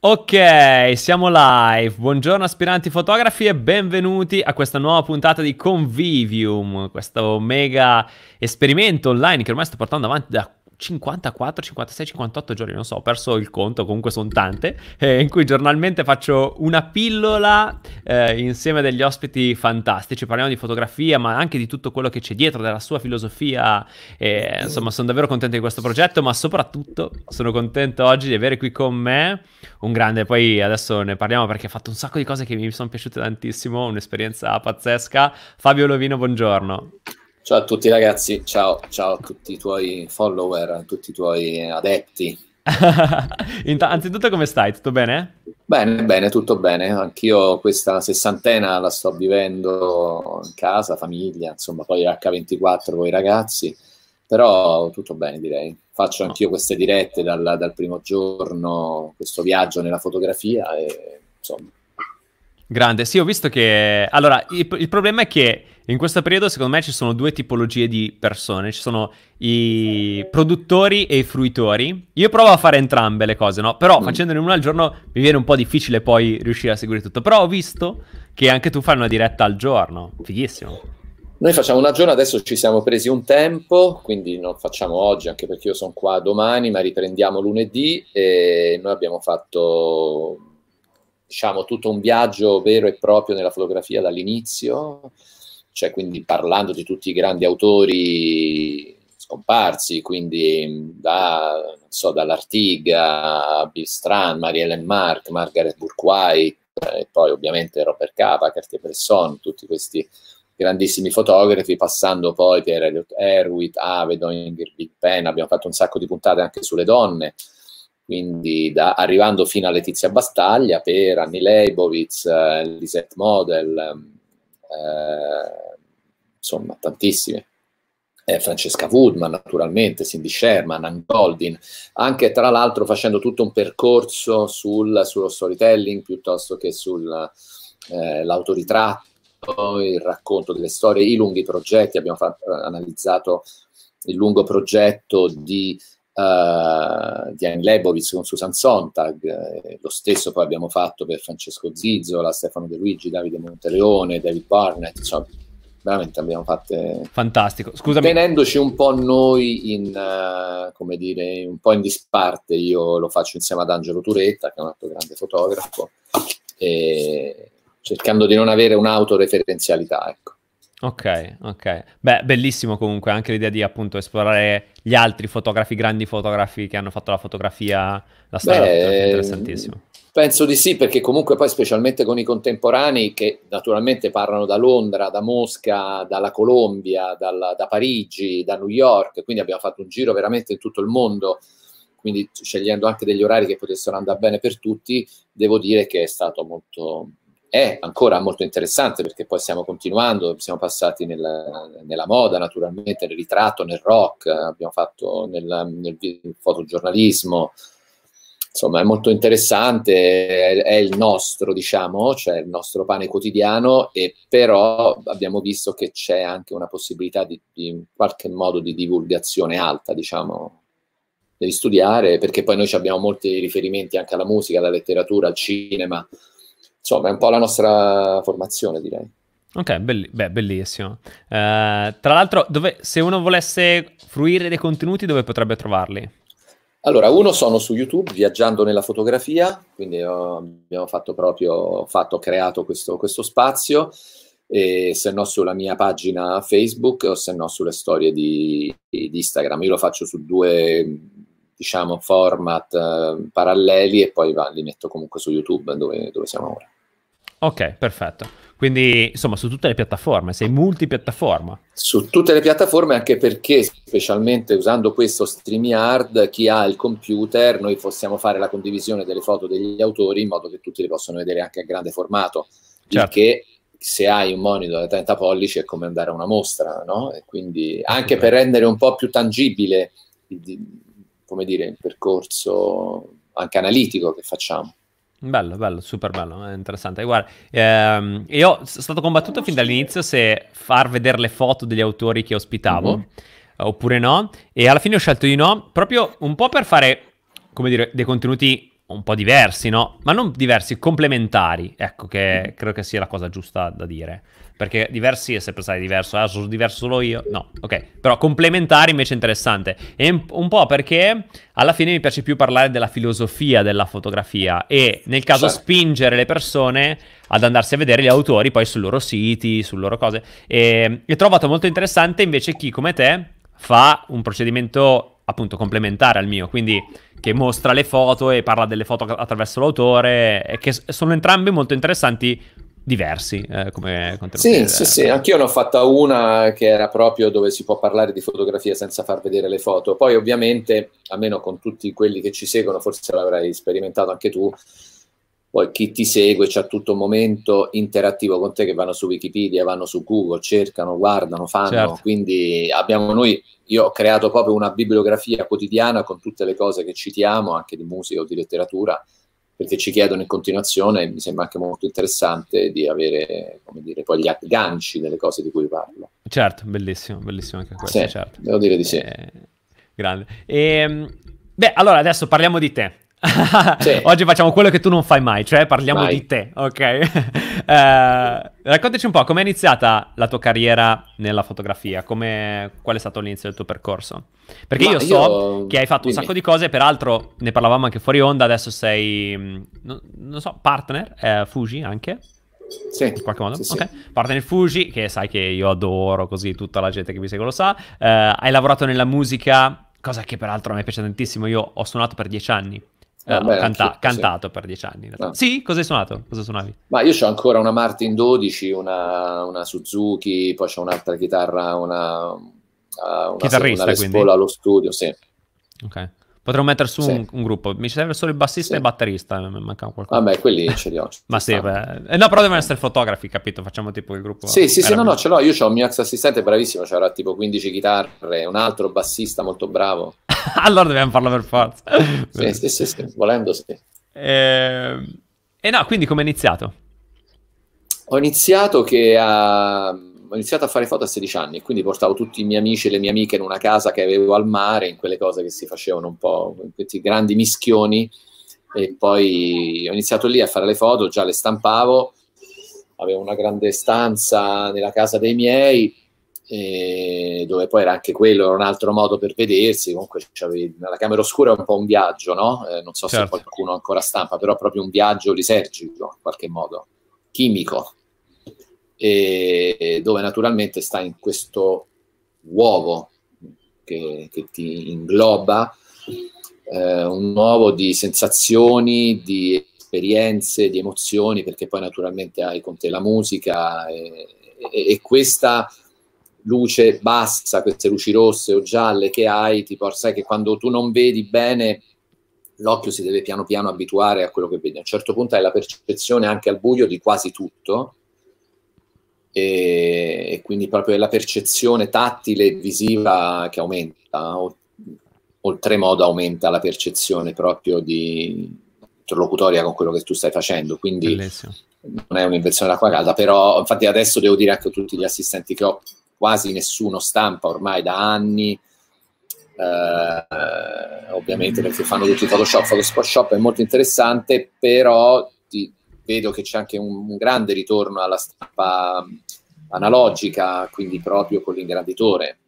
Ok, siamo live. Buongiorno aspiranti fotografi e benvenuti a questa nuova puntata di Convivium, questo mega esperimento online che ormai sto portando avanti da 54, 56, 58 giorni, non so, ho perso il conto, comunque sono tante, eh, in cui giornalmente faccio una pillola eh, insieme a degli ospiti fantastici, parliamo di fotografia, ma anche di tutto quello che c'è dietro, della sua filosofia, eh, insomma sono davvero contento di questo progetto, ma soprattutto sono contento oggi di avere qui con me un grande, poi adesso ne parliamo perché ha fatto un sacco di cose che mi sono piaciute tantissimo, un'esperienza pazzesca, Fabio Lovino, buongiorno. Ciao a tutti ragazzi, ciao, ciao a tutti i tuoi follower, a tutti i tuoi adepti. Anzitutto come stai? Tutto bene? Bene, bene, tutto bene. Anch'io questa sessantena la sto vivendo in casa, famiglia, insomma, poi H24 con i ragazzi, però tutto bene direi. Faccio anch'io queste dirette dal, dal primo giorno, questo viaggio nella fotografia e insomma Grande, sì, ho visto che... Allora, il, il, problema è che in questo periodo secondo me ci sono due tipologie di persone, ci sono i produttori e i fruitori. Io provo a fare entrambe le cose, no? Però mm. facendone una al giorno mi viene un po' difficile poi riuscire a seguire tutto. Però ho visto che anche tu fai una diretta al giorno, fighissimo. Noi facciamo una giorno, adesso ci siamo presi un tempo, quindi non facciamo oggi, anche perché io sono qua domani, ma riprendiamo lunedì e noi abbiamo fatto diciamo, tutto un viaggio vero e proprio nella fotografia dall'inizio, cioè quindi parlando di tutti i grandi autori scomparsi, quindi da, so, dall'Artiga a Bill Strand, Marielle Mark, Margaret Burkwhite, e poi ovviamente Robert Capa, Cartier-Bresson, tutti questi grandissimi fotografi, passando poi per Elliot Erwitt, Avedon, Ingrid Big Pen, abbiamo fatto un sacco di puntate anche sulle donne, quindi da, arrivando fino a Letizia Bastaglia per Annie Leibovitz, eh, Lisette Model, ehm, eh, insomma tantissime. Eh, Francesca Woodman, naturalmente, Cindy Sherman, Ann Goldin, anche tra l'altro facendo tutto un percorso sul, sullo storytelling piuttosto che sull'autoritratto, eh, il racconto delle storie, i lunghi progetti, abbiamo fatto, analizzato il lungo progetto di eh, di Anne Leibovitz con Susan Sontag, eh, lo stesso poi abbiamo fatto per Francesco Zizzola, Stefano De Luigi, Davide Monteleone, David Barnett, insomma, veramente abbiamo fatto... Fantastico, scusami. Tenendoci un po' noi in, uh, come dire, un po' in disparte, io lo faccio insieme ad Angelo Turetta, che è un altro grande fotografo, cercando di non avere un'autoreferenzialità, ecco. Ok, ok. Beh, bellissimo comunque anche l'idea di appunto esplorare gli altri fotografi, grandi fotografi che hanno fatto la fotografia, la storia Beh, fotografia, interessantissimo. Penso di sì, perché comunque poi specialmente con i contemporanei che naturalmente parlano da Londra, da Mosca, dalla Colombia, dalla, da Parigi, da New York, quindi abbiamo fatto un giro veramente in tutto il mondo, quindi scegliendo anche degli orari che potessero andare bene per tutti, devo dire che è stato molto, è ancora molto interessante perché poi stiamo continuando, siamo passati nella, nella moda naturalmente, nel ritratto, nel rock, abbiamo fatto nel, nel, nel fotogiornalismo, insomma è molto interessante, è, è, il nostro diciamo, cioè il nostro pane quotidiano e però abbiamo visto che c'è anche una possibilità di, di, in qualche modo di divulgazione alta diciamo, devi studiare perché poi noi abbiamo molti riferimenti anche alla musica, alla letteratura, al cinema, insomma è un po' la nostra formazione direi. Ok, belli- beh, bellissimo. Uh, tra l'altro, dove, se uno volesse fruire dei contenuti, dove potrebbe trovarli? Allora, uno sono su YouTube, viaggiando nella fotografia, quindi ho, eh, abbiamo fatto proprio, fatto, creato questo, questo spazio, e se no sulla mia pagina Facebook o se no sulle storie di, di Instagram. Io lo faccio su due, diciamo, format uh, paralleli e poi va, li metto comunque su YouTube dove, dove siamo ora. Ok, perfetto. Quindi, insomma, su tutte le piattaforme, sei multipiattaforma. Su tutte le piattaforme, anche perché, specialmente usando questo StreamYard, chi ha il computer, noi possiamo fare la condivisione delle foto degli autori in modo che tutti le possano vedere anche a grande formato. Certo. Perché se hai un monitor da 30 pollici è come andare a una mostra, no? E quindi, anche per rendere un po' più tangibile, il, come dire, il percorso anche analitico che facciamo. Bello, bello, super bello, eh, interessante. Guarda, ehm, io sono stato combattuto fin dall'inizio se far vedere le foto degli autori che ospitavo mm-hmm. oppure no, e alla fine ho scelto di no, proprio un po' per fare, come dire, dei contenuti un po' diversi, no? Ma non diversi, complementari. Ecco, che mm. credo che sia la cosa giusta da dire. Perché diversi è sempre sai diverso, ah, sono diverso solo io. No, ok. Però complementari invece è interessante. E un po' perché alla fine mi piace più parlare della filosofia della fotografia e nel caso certo. spingere le persone ad andarsi a vedere gli autori poi sui loro siti, sulle loro cose. E, ho trovato molto interessante invece chi come te fa un procedimento appunto complementare al mio, quindi che mostra le foto e parla delle foto attraverso l'autore, e che sono entrambi molto interessanti, diversi eh, come contenuti. Sì, sì, sì, anch'io ne ho fatta una che era proprio dove si può parlare di fotografia senza far vedere le foto. Poi ovviamente, almeno con tutti quelli che ci seguono, forse l'avrai sperimentato anche tu, poi chi ti segue c'ha tutto un momento interattivo con te che vanno su Wikipedia, vanno su Google, cercano, guardano, fanno, certo. quindi abbiamo noi, io ho creato proprio una bibliografia quotidiana con tutte le cose che citiamo, anche di musica o di letteratura, perché ci chiedono in continuazione mi sembra anche molto interessante di avere come dire, poi gli agganci delle cose di cui parlo. Certo, bellissimo, bellissimo anche questo. Sì, certo. Devo dire di sì. Eh, grande. E, ehm, beh, allora adesso parliamo di te sì. Oggi facciamo quello che tu non fai mai, cioè parliamo Vai. di te, ok? eh, raccontaci un po' com'è iniziata la tua carriera nella fotografia, Come, qual è stato l'inizio del tuo percorso? Perché io, io so che hai fatto un sacco di cose, peraltro ne parlavamo anche fuori onda, adesso sei, mm, non, non so, partner, eh, Fuji anche? Sì, in qualche modo. Sì, okay. sì. Partner Fuji, che sai che io adoro, così tutta la gente che mi segue lo sa. Eh, hai lavorato nella musica, cosa che peraltro a me piace tantissimo. Io ho suonato per dieci anni eh, ah, beh, canta- cantato sì. per dieci anni. No. Ah. Sì, cosa hai suonato? Cosa suonavi? Ma io ho ancora una Martin 12, una, una Suzuki, poi c'è un'altra chitarra, una, una, ah, una chitarrista una allo studio, sì. Ok. Potremmo mettere su sì. un, un, gruppo. Mi serve solo il bassista sì. e il batterista. Eh, manca qualcuno. Vabbè, quelli ce li ho. Ma sì, beh. Eh, no, però devono essere fotografi, capito? Facciamo tipo il gruppo. Sì, sì, sì, no, no, ce l'ho. Io ho un mio ex assistente bravissimo, c'era tipo 15 chitarre, un altro bassista molto bravo. allora dobbiamo farlo per forza. sì, sì, sì, sì, volendo sì. E... Ehm, e no, quindi come è iniziato? Ho iniziato che a ho iniziato a fare foto a 16 anni, quindi portavo tutti i miei amici e le mie amiche in una casa che avevo al mare, in quelle cose che si facevano un po', in questi grandi mischioni, e poi ho iniziato lì a fare le foto, già le stampavo, avevo una grande stanza nella casa dei miei, dove poi era anche quello, era un altro modo per vedersi, comunque la camera oscura è un po' un viaggio, no? Eh, non so certo. se qualcuno ancora stampa, però proprio un viaggio risergico, in qualche modo, chimico e dove naturalmente sta in questo uovo che, che ti ingloba, eh, un uovo di sensazioni, di esperienze, di emozioni, perché poi naturalmente hai con te la musica e, e, e questa luce bassa, queste luci rosse o gialle che hai, ti porta, ah, sai che quando tu non vedi bene l'occhio si deve piano piano abituare a quello che vedi. A un certo punto hai la percezione anche al buio di quasi tutto, e, e quindi proprio la percezione tattile e visiva che aumenta, oltremodo aumenta la percezione proprio di interlocutoria con quello che tu stai facendo, quindi Bellissimo. non è un'invenzione d'acqua calda, però infatti adesso devo dire anche a tutti gli assistenti che ho, quasi nessuno stampa ormai da anni, Uh, ovviamente perché fanno tutti Photoshop, Photoshop è molto interessante, però ti, vedo che c'è anche un, un, grande ritorno alla stampa analogica, quindi proprio con l'ingranditore,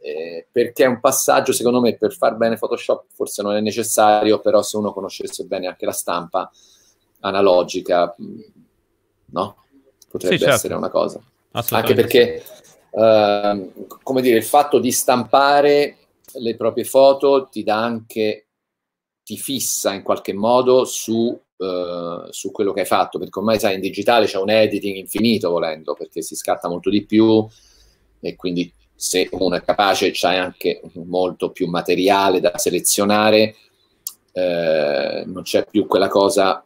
eh, perché è un passaggio, secondo me, per far bene Photoshop forse non è necessario, però se uno conoscesse bene anche la stampa analogica, mm, no? Potrebbe sì, certo. essere una cosa. Anche perché, eh, come dire, il fatto di stampare le proprie foto ti dà anche, ti fissa in qualche modo su eh, su quello che hai fatto, perché ormai sai, in digitale c'è un editing infinito volendo, perché si scatta molto di più e quindi se uno è capace c'è anche molto più materiale da selezionare, eh, non c'è più quella cosa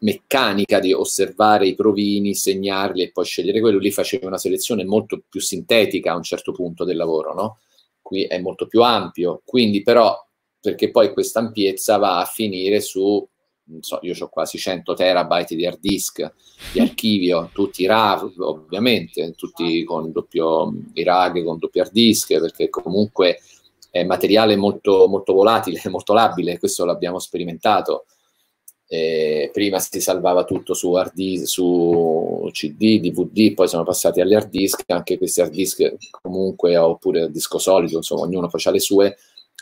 meccanica di osservare i provini, segnarli e poi scegliere quello, lì facevi una selezione molto più sintetica a un certo punto del lavoro, no? Qui è molto più ampio, quindi però perché poi questa ampiezza va a finire su so, io ho quasi 100 terabyte di hard disk, di archivio, tutti RAW ovviamente, tutti con doppio i RAG, con doppio hard disk, perché comunque è materiale molto, molto volatile, molto labile, questo l'abbiamo sperimentato. Eh, prima si salvava tutto su, hard disk, su CD, DVD, poi sono passati agli hard disk, anche questi hard disk comunque, oppure disco solido, insomma ognuno faccia le sue,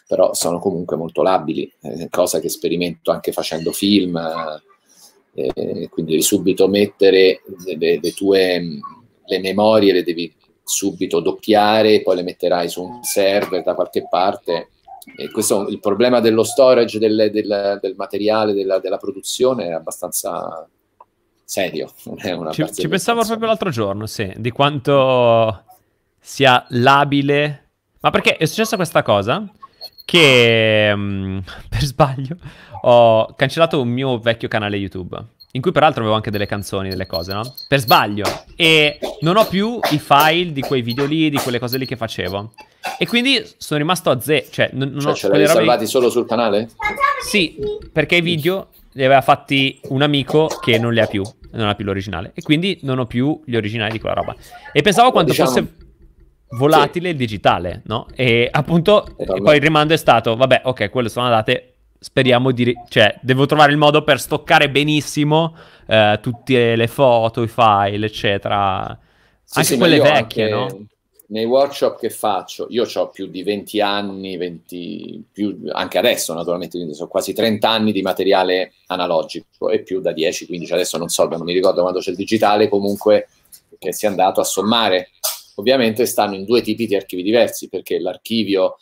però sono comunque molto labili, eh, cosa che sperimento anche facendo film, eh, eh, quindi devi subito mettere le, le tue le memorie, le devi subito doppiare, poi le metterai su un server da qualche parte. E questo il problema dello storage del, del, del materiale, della, della, produzione è abbastanza serio. È ci, ci pensavo proprio l'altro giorno, sì, di quanto sia labile. Ma perché è successa questa cosa? che mh, mm, per sbaglio ho cancellato un mio vecchio canale YouTube. In cui peraltro avevo anche delle canzoni, delle cose, no? Per sbaglio. E non ho più i file di quei video lì, di quelle cose lì che facevo. E quindi sono rimasto a zero. Cioè, non, non cioè, ho ce l'hai salvati solo sul canale? Sì, perché i video li aveva fatti un amico che non li ha più. Non ha più l'originale. E quindi non ho più gli originali di quella roba. E pensavo quanto diciamo... fosse volatile il digitale, no? E appunto e poi il rimando è stato, vabbè, ok, quelle sono andate, speriamo di... Ri- cioè, devo trovare il modo per stoccare benissimo eh, tutte le foto, i file, eccetera. Sì, anche sì, quelle vecchie, anche no? Nei workshop che faccio, io ho più di 20 anni, 20, più, anche adesso naturalmente, quindi sono quasi 30 anni di materiale analogico e più da 10-15, adesso non so, non mi ricordo quando c'è il digitale, comunque che si è andato a sommare ovviamente stanno in due tipi di archivi diversi, perché l'archivio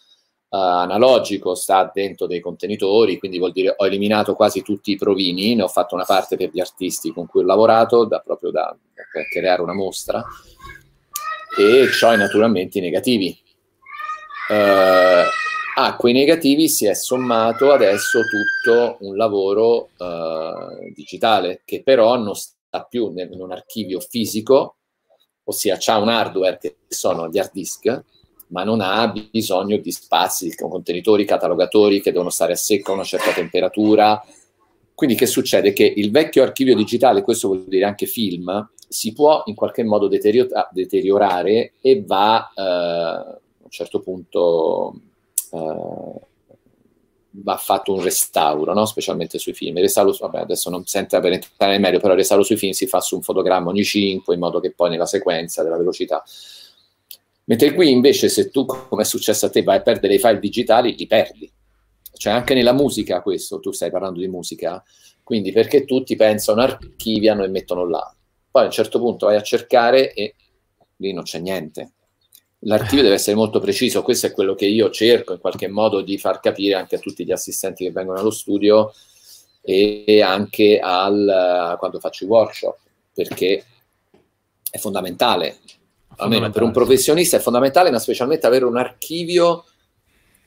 Uh, analogico sta dentro dei contenitori, quindi vuol dire ho eliminato quasi tutti i provini, ne ho fatto una parte per gli artisti con cui ho lavorato, da, proprio da, per creare una mostra, e ho naturalmente i negativi. Uh, eh, a ah, quei negativi si è sommato adesso tutto un lavoro uh, digitale che però non sta più in un archivio fisico, ossia ha un hardware che sono gli hard disk, ma non ha bisogno di spazi, contenitori, catalogatori che devono stare a secco a una certa temperatura. Quindi che succede? Che il vecchio archivio digitale, questo vuol dire anche film, si può in qualche modo ah, deteriorare e va eh, a un certo punto eh, va fatto un restauro, no? specialmente sui film. Il restauro, vabbè, adesso non sento per entrare nel meglio, però il restauro sui film si fa su un fotogramma ogni 5, in modo che poi nella sequenza della velocità. Mentre qui invece se tu, come è successo a te, vai a perdere i file digitali, li perdi. Cioè anche nella musica questo, tu stai parlando di musica, quindi perché tutti pensano, archiviano e mettono là. Poi a un certo punto vai a cercare e lì non c'è niente l'archivio deve essere molto preciso, questo è quello che io cerco in qualche modo di far capire anche a tutti gli assistenti che vengono allo studio e anche al, eh, quando faccio i workshop, perché è fondamentale, fondamentale almeno per un professionista è fondamentale, ma specialmente avere un archivio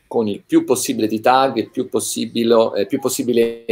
con il più possibile di tag, il più possibile, eh, più possibile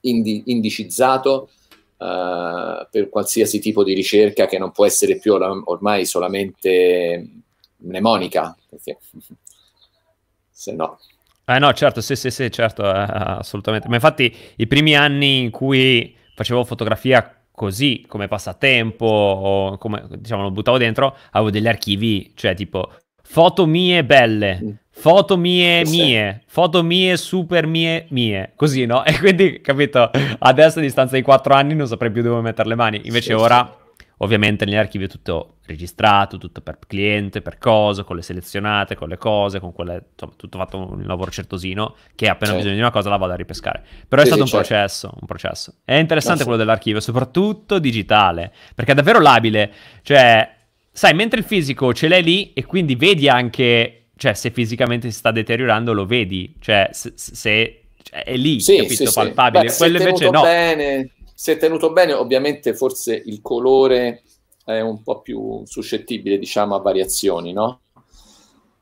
indi indicizzato eh, per qualsiasi tipo di ricerca che non può essere più ormai solamente mnemonica, perché se no... Eh no, certo, sì, sì, sì, certo, eh, assolutamente. Ma infatti i primi anni in cui facevo fotografia così, come passatempo, o come, diciamo, lo buttavo dentro, avevo degli archivi, cioè tipo foto mie belle, mm. foto mie mie, foto mie super mie mie, così no? E quindi, capito, adesso a distanza di quattro anni non saprei più dove mettere le mani, invece sì, ora Ovviamente negli archivi è tutto registrato, tutto per cliente, per cosa, con le selezionate, con le cose, con quelle, insomma, tutto fatto un lavoro certosino che appena ho sì. bisogno di una cosa la vado a ripescare. Però sì, è stato sì, un, certo. processo, un processo, È interessante quello dell'archivio, soprattutto digitale, perché è davvero labile, cioè, sai, mentre il fisico ce l'hai lì e quindi vedi anche, cioè, se fisicamente si sta deteriorando lo vedi, cioè, se, se cioè, è lì, capito, palpabile. Beh, quello invece no. Bene se è tenuto bene, ovviamente forse il colore è un po' più suscettibile, diciamo, a variazioni, no?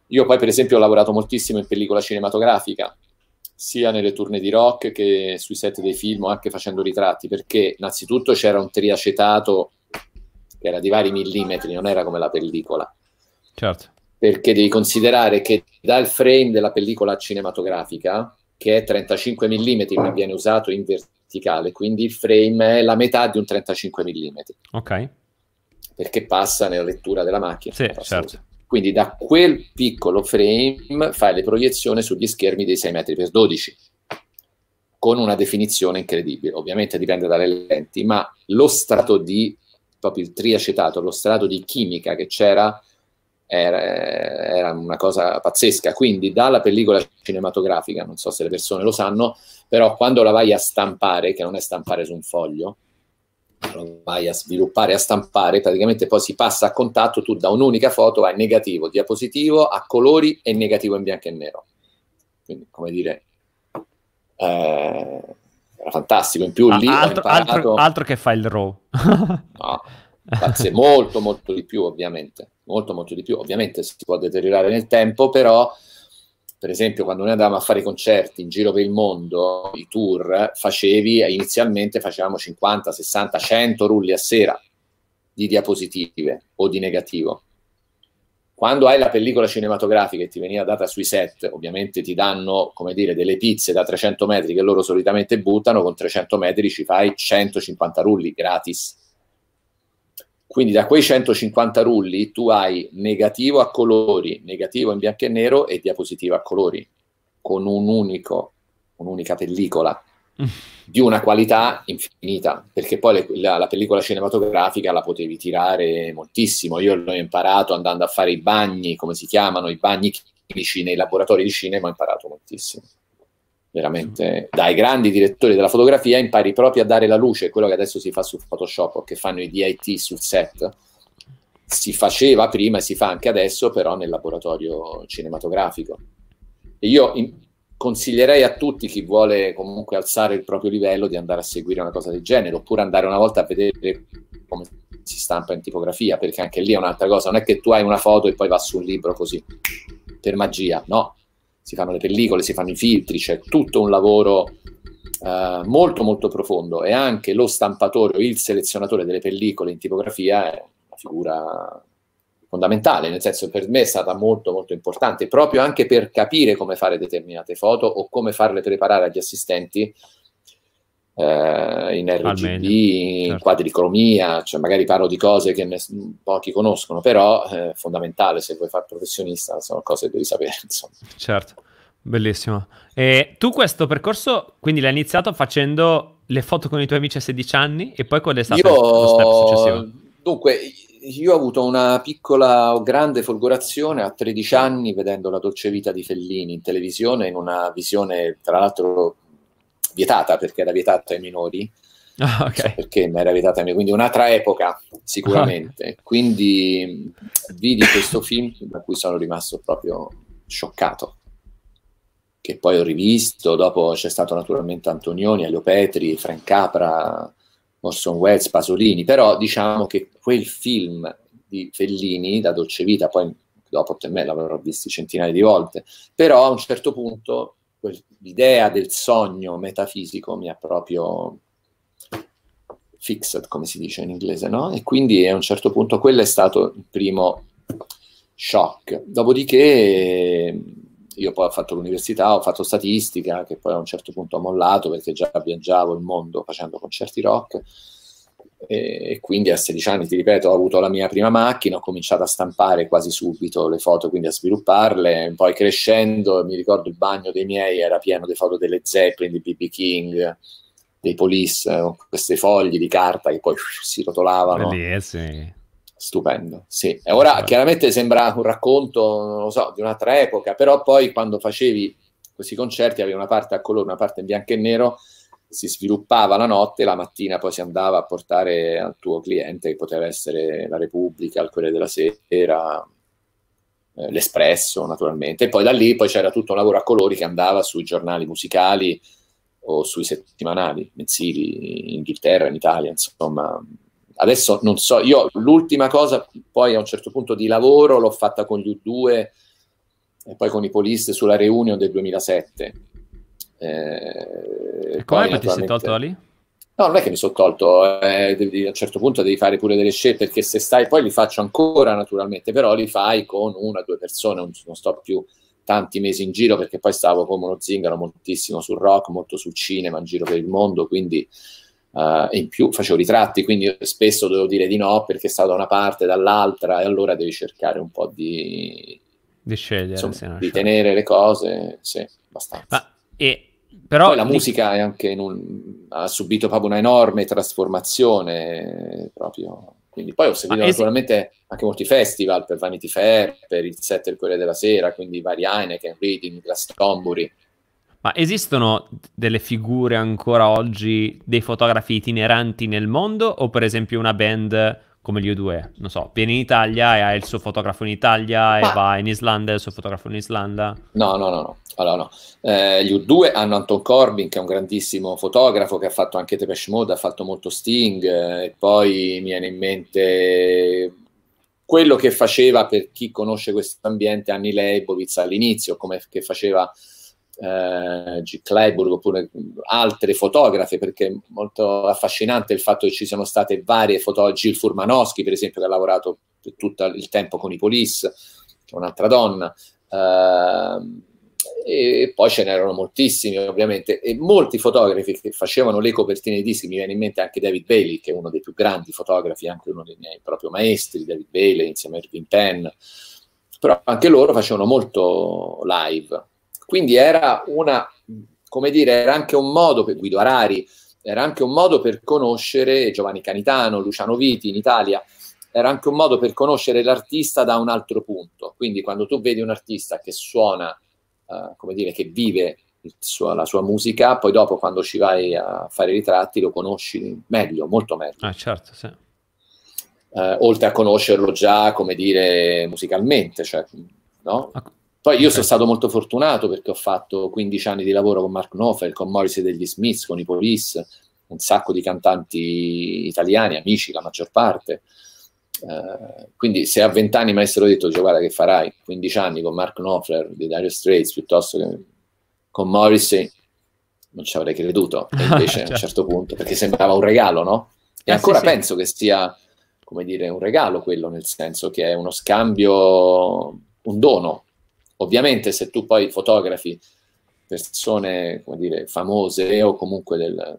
Io poi, per esempio, ho lavorato moltissimo in pellicola cinematografica, sia nelle tourne di rock che sui set dei film, anche facendo ritratti, perché innanzitutto c'era un triacetato che era di vari millimetri, non era come la pellicola. Certo. Perché devi considerare che dal frame della pellicola cinematografica, che è 35 mm, ma viene usato in versione verticale, quindi il frame è la metà di un 35 mm. Ok. Perché passa nella lettura della macchina. Sì, certo. Quindi da quel piccolo frame fai le proiezioni sugli schermi dei 6 metri per 12 con una definizione incredibile. Ovviamente dipende dalle lenti, ma lo strato di proprio il triacetato, lo strato di chimica che c'era era, era, una cosa pazzesca. Quindi dalla pellicola cinematografica, non so se le persone lo sanno, però quando la vai a stampare, che non è stampare su un foglio, la vai a sviluppare, a stampare, praticamente poi si passa a contatto, tu da un'unica foto vai negativo, diapositivo, a colori e negativo in bianco e nero. Quindi, come dire... Eh, era fantastico, in più ah, lì altro, imparato... altro, altro che file RAW. no, grazie, molto molto di più ovviamente molto molto di più. Ovviamente si può deteriorare nel tempo, però per esempio quando noi andavamo a fare i concerti in giro per il mondo, i tour, facevi, inizialmente facevamo 50, 60, 100 rulli a sera di diapositive o di negativo. Quando hai la pellicola cinematografica e ti veniva data sui set, ovviamente ti danno, come dire, delle pizze da 300 metri che loro solitamente buttano, con 300 metri ci fai 150 rulli gratis quindi da quei 150 rulli tu hai negativo a colori, negativo in bianco e nero e diapositiva a colori, con un unico, un'unica pellicola di una qualità infinita, perché poi le, la, la, pellicola cinematografica la potevi tirare moltissimo. Io l'ho imparato andando a fare i bagni, come si chiamano, i bagni chimici nei laboratori di cinema, ho imparato moltissimo veramente dai grandi direttori della fotografia impari proprio a dare la luce, quello che adesso si fa su Photoshop o che fanno i DIT sul set. Si faceva prima e si fa anche adesso, però nel laboratorio cinematografico. E io in, consiglierei a tutti chi vuole comunque alzare il proprio livello di andare a seguire una cosa del genere, oppure andare una volta a vedere come si stampa in tipografia, perché anche lì è un'altra cosa, non è che tu hai una foto e poi va su un libro così, per magia, no, si fanno le pellicole, si fanno i filtri, c'è tutto un lavoro eh, molto molto profondo e anche lo stampatore o il selezionatore delle pellicole in tipografia è una figura fondamentale, nel senso per me è stata molto molto importante, proprio anche per capire come fare determinate foto o come farle preparare agli assistenti eh, in RGB, meglio, in certo. quadricromia, cioè magari parlo di cose che ne, pochi conoscono, però eh, è eh, fondamentale se vuoi fare professionista, sono cose che devi sapere. Insomma. Certo, bellissimo. E tu questo percorso, quindi l'hai iniziato facendo le foto con i tuoi amici a 16 anni e poi qual è stato Io... lo step successivo? Dunque, io ho avuto una piccola o grande folgorazione a 13 anni vedendo La dolce vita di Fellini in televisione, in una visione tra l'altro vietata perché era vietata ai minori. Ah, okay. so perché mi era vietata ai me, quindi un'altra epoca sicuramente. Ah. Quindi vidi questo film da cui sono rimasto proprio scioccato, che poi ho rivisto, dopo c'è stato naturalmente Antonioni, Elio Petri, Frank Capra, Orson Welles, Pasolini, però diciamo che quel film di Fellini, da Dolce Vita, poi dopo te me l'avrò visti centinaia di volte, però a un certo punto l'idea del sogno metafisico mi ha proprio fixed, come si dice in inglese, no? E quindi a un certo punto quello è stato il primo shock. Dopodiché io poi ho fatto l'università, ho fatto statistica, che poi a un certo punto ho mollato perché già viaggiavo il mondo facendo concerti rock e quindi a 16 anni, ti ripeto, ho avuto la mia prima macchina, ho cominciato a stampare quasi subito le foto, quindi a svilupparle, poi crescendo, mi ricordo il bagno dei miei era pieno di foto delle Zeppelin, di BB King, dei Police, eh, queste fogli di carta che poi si rotolavano. Bellissimi. Stupendo, sì. E ora chiaramente sembra un racconto, non lo so, di un'altra epoca, però poi quando facevi questi concerti avevi una parte a colore, una parte in bianco e nero, si sviluppava la notte, la mattina poi si andava a portare al tuo cliente, che poteva essere la Repubblica, il Corriere della Sera, eh, l'Espresso naturalmente, e poi da lì poi c'era tutto un lavoro a colori che andava sui giornali musicali o sui settimanali, mensili, in Inghilterra, in Italia, insomma. Adesso non so, io l'ultima cosa poi a un certo punto di lavoro l'ho fatta con gli U2 e poi con i Poliste sulla reunion del 2007 eh, Come naturalmente... ti sei tolto da lì? No, non è che mi sono tolto, eh, a un certo punto devi fare pure delle scelte, perché se stai, poi li faccio ancora naturalmente, però li fai con una o due persone, non, non, sto più tanti mesi in giro perché poi stavo come uno zingaro moltissimo sul rock, molto sul cinema, in giro per il mondo, quindi eh, in più facevo ritratti, quindi spesso dovevo dire di no perché stavo da una parte, dall'altra e allora devi cercare un po' di... Di scegliere, insomma, di scegliere. tenere le cose, sì, abbastanza. Ma, e però Poi la musica è anche un, ha subito proprio una enorme trasformazione eh, proprio. Quindi poi ho seguito ah, naturalmente anche molti festival per Vanity Fair, per il set del Corriere della Sera, quindi vari Heineken, Reading, Glastonbury. Ma esistono delle figure ancora oggi dei fotografi itineranti nel mondo o per esempio una band come gli U2, non so, viene in Italia e ha il suo fotografo in Italia Ma... e va in Islanda e il suo fotografo in Islanda? No, no, no, no. Allora, no. Eh, gli U2 hanno Anton Corbin, che è un grandissimo fotografo, che ha fatto anche Depeche Mode, ha fatto molto Sting, eh, e poi mi viene in mente quello che faceva, per chi conosce questo ambiente, Annie Leibovitz all'inizio, come che faceva eh, G. Kleiburg oppure altre fotografe, perché è molto affascinante il fatto che ci siano state varie fotografe, Gil Furmanowski per esempio che ha lavorato tutto il tempo con i Polis che è un'altra donna, eh, e poi ce n'erano moltissimi ovviamente e molti fotografi che facevano le copertine di dischi, mi viene in mente anche David Bailey che è uno dei più grandi fotografi, anche uno dei miei proprio maestri, David Bailey insieme a Irving Penn, però anche loro facevano molto live, quindi era una, come dire, era anche un modo per Guido Arari, era anche un modo per conoscere Giovanni Canitano, Luciano Viti in Italia, era anche un modo per conoscere l'artista da un altro punto. Quindi quando tu vedi un artista che suona, eh, come dire, che vive suo, la sua musica, poi dopo quando ci vai a fare i ritratti lo conosci meglio, molto meglio. Ah, certo, sì. eh, oltre a conoscerlo già, come dire, musicalmente, cioè, no? Poi io sono stato molto fortunato perché ho fatto 15 anni di lavoro con Mark Knopfler, con Morrissey degli Smiths, con i Police, un sacco di cantanti italiani, amici la maggior parte. Uh, quindi se a 20 anni mi avessero detto cioè, guarda che farai 15 anni con Mark Knopfler di Dario Straits piuttosto che con Morrissey non ci avrei creduto e invece a un cioè. certo punto perché sembrava un regalo no? e eh, ancora sì, penso sì. che sia come dire un regalo quello nel senso che è uno scambio un dono Ovviamente se tu poi fotografi persone, come dire, famose o comunque del,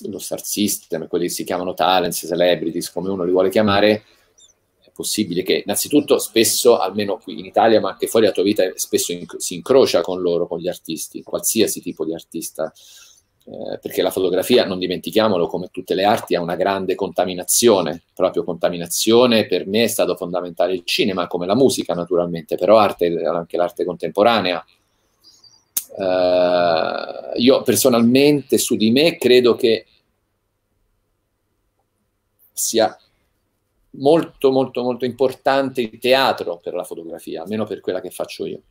dello star system, quelli che si chiamano talents, celebrities, come uno li vuole chiamare, è possibile che innanzitutto spesso, almeno qui in Italia, ma anche fuori la tua vita, spesso in, si incrocia con loro, con gli artisti, qualsiasi tipo di artista eh, perché la fotografia, non dimentichiamolo, come tutte le arti, ha una grande contaminazione, proprio contaminazione, per me è stato fondamentale il cinema, come la musica naturalmente, però arte, anche l'arte contemporanea. Eh, io personalmente su di me credo che sia molto molto molto importante il teatro per la fotografia, almeno per quella che faccio io,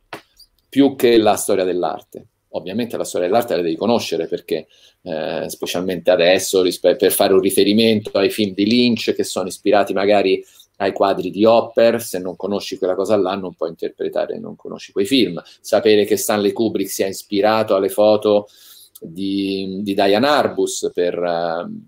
più che la storia dell'arte ovviamente la storia dell'arte la devi conoscere perché eh, specialmente adesso rispe- per fare un riferimento ai film di Lynch che sono ispirati magari ai quadri di Hopper, se non conosci quella cosa là non puoi interpretare, non conosci quei film. Sapere che Stanley Kubrick si è ispirato alle foto di, di Diane Arbus per... Uh,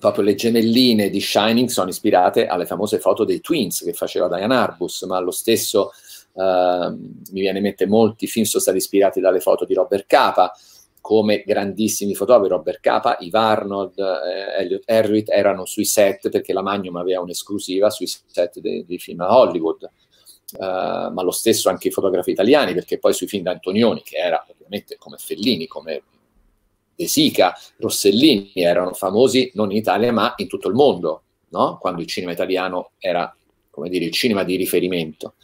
proprio le gemelline di Shining sono ispirate alle famose foto dei Twins che faceva Diane Arbus, ma lo stesso eh, mi viene in mente molti film sono stati ispirati dalle foto di Robert Capa, come grandissimi fotografi, Robert Capa, Iv Arnold, eh, Elliot Erwitt erano sui set perché la Magnum aveva un'esclusiva sui set dei, film a Hollywood. Uh, ma lo stesso anche i fotografi italiani, perché poi sui film di Antonioni, che era ovviamente come Fellini, come De Sica, Rossellini, erano famosi non in Italia ma in tutto il mondo, no? quando il cinema italiano era, come dire, il cinema di riferimento.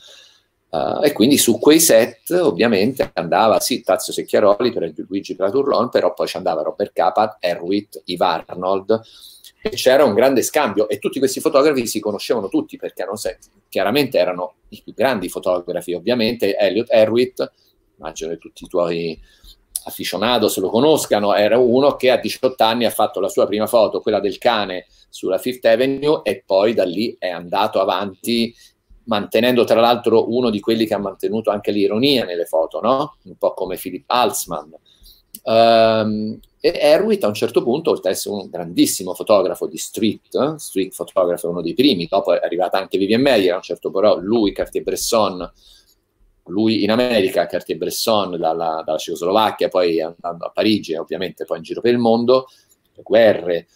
Uh, e quindi su quei set ovviamente andava sì Tazio Secchiaroli per Luigi Platurlon, però poi ci andava Robert Capa, Erwitt, Ivar Arnold e c'era un grande scambio e tutti questi fotografi si conoscevano tutti perché erano, set, chiaramente erano i più grandi fotografi, ovviamente Elliot Erwitt, immagino che tutti i tuoi aficionados lo conoscano, era uno che a 18 anni ha fatto la sua prima foto, quella del cane sulla Fifth Avenue e poi da lì è andato avanti mantenendo tra l'altro uno di quelli che ha mantenuto anche l'ironia nelle foto, no? un po' come Philip Halsman. Um, ehm, e Erwitt a un certo punto, oltre ad essere un grandissimo fotografo di street, eh, street fotografo uno dei primi, dopo è arrivata anche Vivian Meyer, a un certo però lui, Cartier-Bresson, lui in America, Cartier-Bresson dalla, dalla Cecoslovacchia, poi andando a Parigi, ovviamente poi in giro per il mondo, guerre,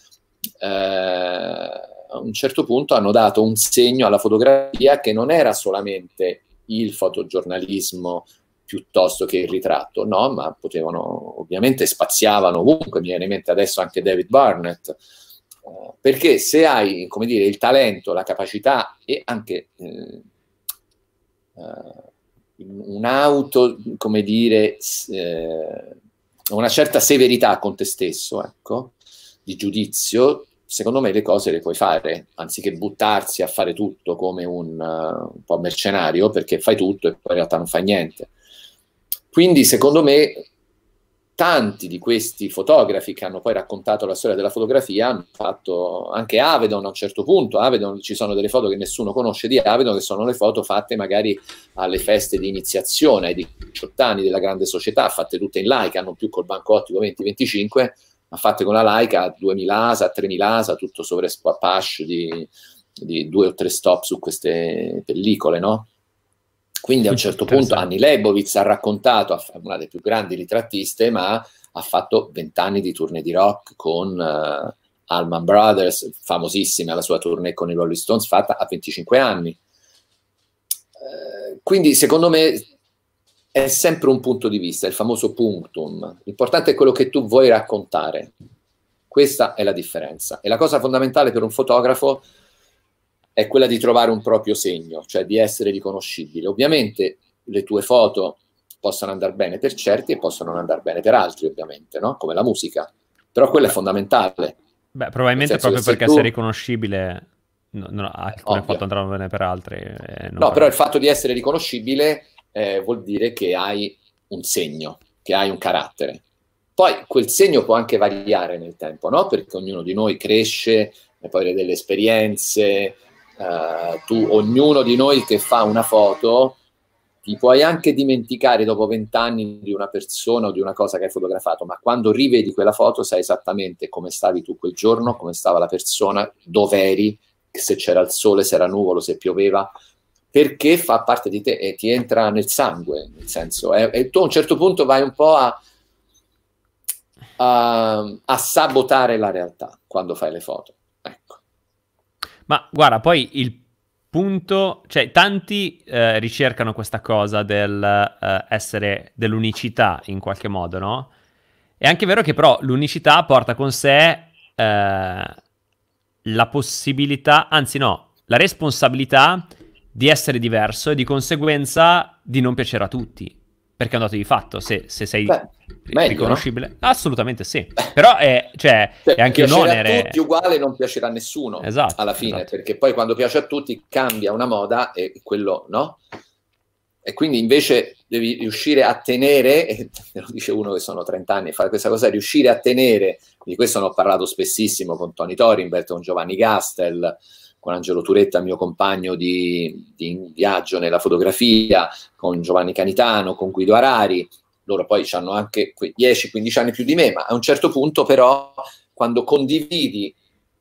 eh, a un certo punto hanno dato un segno alla fotografia che non era solamente il fotogiornalismo piuttosto che il ritratto, no, ma potevano, ovviamente spaziavano ovunque, mi viene in mente adesso anche David Barnett, eh, perché se hai, come dire, il talento, la capacità e anche eh, eh un'auto, come dire, eh, una certa severità con te stesso, ecco, di giudizio, secondo me le cose le puoi fare, anziché buttarsi a fare tutto come un, uh, un po' mercenario, perché fai tutto e poi in realtà non fai niente. Quindi, secondo me, tanti di questi fotografi che hanno poi raccontato la storia della fotografia hanno fatto anche Avedon a un certo punto. Avedon ci sono delle foto che nessuno conosce di Avedon, che sono le foto fatte magari alle feste di iniziazione ai 18 anni della grande società, fatte tutte in laica, non più col banco ottico 20-25 ma fatte con la Leica 2000 ASA, 3000 ASA, tutto sovraspapascio di, di due o tre stop su queste pellicole, no? Quindi a un certo punto Anni Leibovitz ha raccontato, una delle più grandi ritrattiste, ma ha fatto vent'anni di tournée di rock con uh, Allman Brothers, famosissima la sua tournée con i Rolling Stones fatta a 25 anni. Uh, quindi secondo me è sempre un punto di vista, il famoso punctum. L'importante è quello che tu vuoi raccontare. Questa è la differenza. E la cosa fondamentale per un fotografo è quella di trovare un proprio segno, cioè di essere riconoscibile. Ovviamente le tue foto possono andare bene per certi e possono non andare bene per altri, ovviamente, no? come la musica. Però quello è fondamentale. Beh, probabilmente proprio perché tu... sei riconoscibile no, no, alcune ah, Ovvio. foto andranno bene per altre. Eh, no, per... però il fatto di essere riconoscibile eh, vuol dire che hai un segno, che hai un carattere. Poi quel segno può anche variare nel tempo, no? perché ognuno di noi cresce, e poi ha delle esperienze, eh, tu, ognuno di noi che fa una foto, ti puoi anche dimenticare dopo vent'anni di una persona o di una cosa che hai fotografato, ma quando rivedi quella foto sai esattamente come stavi tu quel giorno, come stava la persona, dove eri, se c'era il sole, se era nuvolo, se pioveva, perché fa parte di te e ti entra nel sangue, nel senso, e, eh, e tu a un certo punto vai un po' a, a, a sabotare la realtà quando fai le foto. Ecco. Ma guarda, poi il punto, cioè tanti eh, ricercano questa cosa del eh, essere dell'unicità in qualche modo, no? È anche vero che però l'unicità porta con sé eh, la possibilità, anzi no, la responsabilità di essere diverso e di conseguenza di non piacere a tutti. Perché è un dato di fatto, se, se sei Beh, meglio, riconoscibile. No? Assolutamente sì. Però è, cioè, cioè, è anche un onere. a tutti uguale non piacerà a nessuno esatto, alla fine, esatto. perché poi quando piace a tutti cambia una moda e quello no. E quindi invece devi riuscire a tenere, e me lo dice uno che sono 30 anni e fa questa cosa, riuscire a tenere, di questo ne ho parlato spessissimo con Tony Torinbert, con Giovanni Gastel, con Angelo Turetta, mio compagno di, di viaggio nella fotografia, con Giovanni Canitano, con Guido Arari, loro poi hanno anche 10-15 anni più di me, ma a un certo punto però quando condividi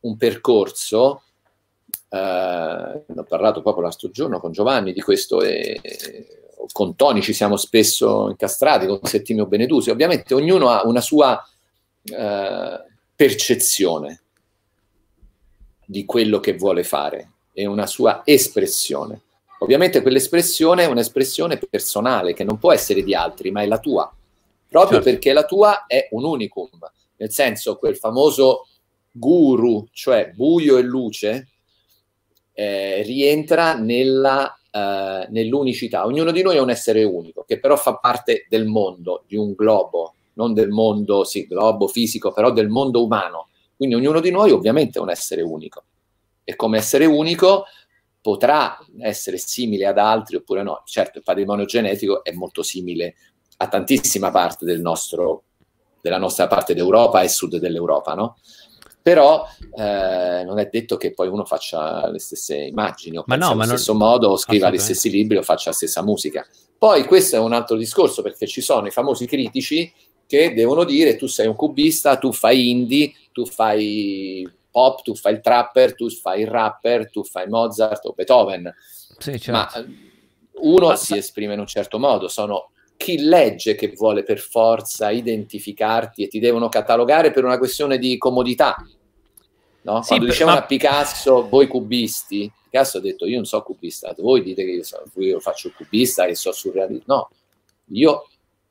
un percorso, eh, ho parlato proprio l'altro giorno con Giovanni di questo e con Toni ci siamo spesso incastrati, con Settimio Benedusi, ovviamente ognuno ha una sua eh, percezione di quello che vuole fare, è una sua espressione. Ovviamente quell'espressione è un'espressione personale che non può essere di altri, ma è la tua, proprio certo. perché la tua è un unicum, nel senso quel famoso guru, cioè buio e luce, eh, rientra nella, eh, nell'unicità. Ognuno di noi è un essere unico, che però fa parte del mondo, di un globo, non del mondo, sì, globo fisico, però del mondo umano quindi ognuno di noi ovviamente è un essere unico e come essere unico potrà essere simile ad altri oppure no. Certo, il patrimonio genetico è molto simile a tantissima parte del nostro, della nostra parte d'Europa e sud dell'Europa, no? Però eh, non è detto che poi uno faccia le stesse immagini o ma no, allo stesso non... modo, o scriva gli stessi libri o faccia la stessa musica. Poi questo è un altro discorso perché ci sono i famosi critici che devono dire tu sei un cubista, tu fai indie, tu fai pop, tu fai il trapper, tu fai il rapper, tu fai Mozart o Beethoven. Sì, certo. Ma eh, uno si esprime in un certo modo, sono chi legge che vuole per forza identificarti e ti devono catalogare per una questione di comodità. No? Sì, Quando dicevano ma... a Picasso, voi cubisti, Picasso ha detto io non sono cubista, voi dite che io, so, io faccio cubista, che so surrealista, no, io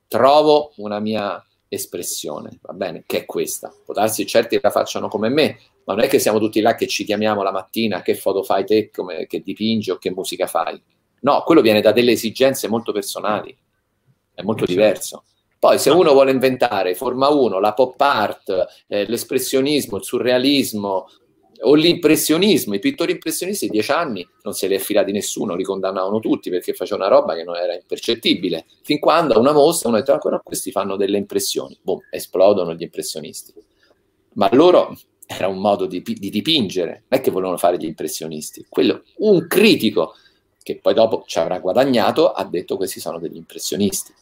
trovo una mia espressione, va bene? Che è questa. Può darsi certi la facciano come me, ma non è che siamo tutti là che ci chiamiamo la mattina che foto fai te, come, che dipingi o che musica fai. No, quello viene da delle esigenze molto personali, è molto certo. diverso. Poi se uno vuole inventare Forma 1, la pop art, eh, l'espressionismo, il surrealismo, o l'impressionismo, i pittori impressionisti dieci anni non se li è affilati nessuno, li condannavano tutti perché faceva una roba che non era impercettibile. Fin quando una mossa, uno ha detto, ah, però questi fanno delle impressioni, boom, esplodono gli impressionisti. Ma loro era un modo di, di dipingere, non è che volevano fare gli impressionisti. Quello, un critico che poi dopo ci avrà guadagnato ha detto questi sono degli impressionisti.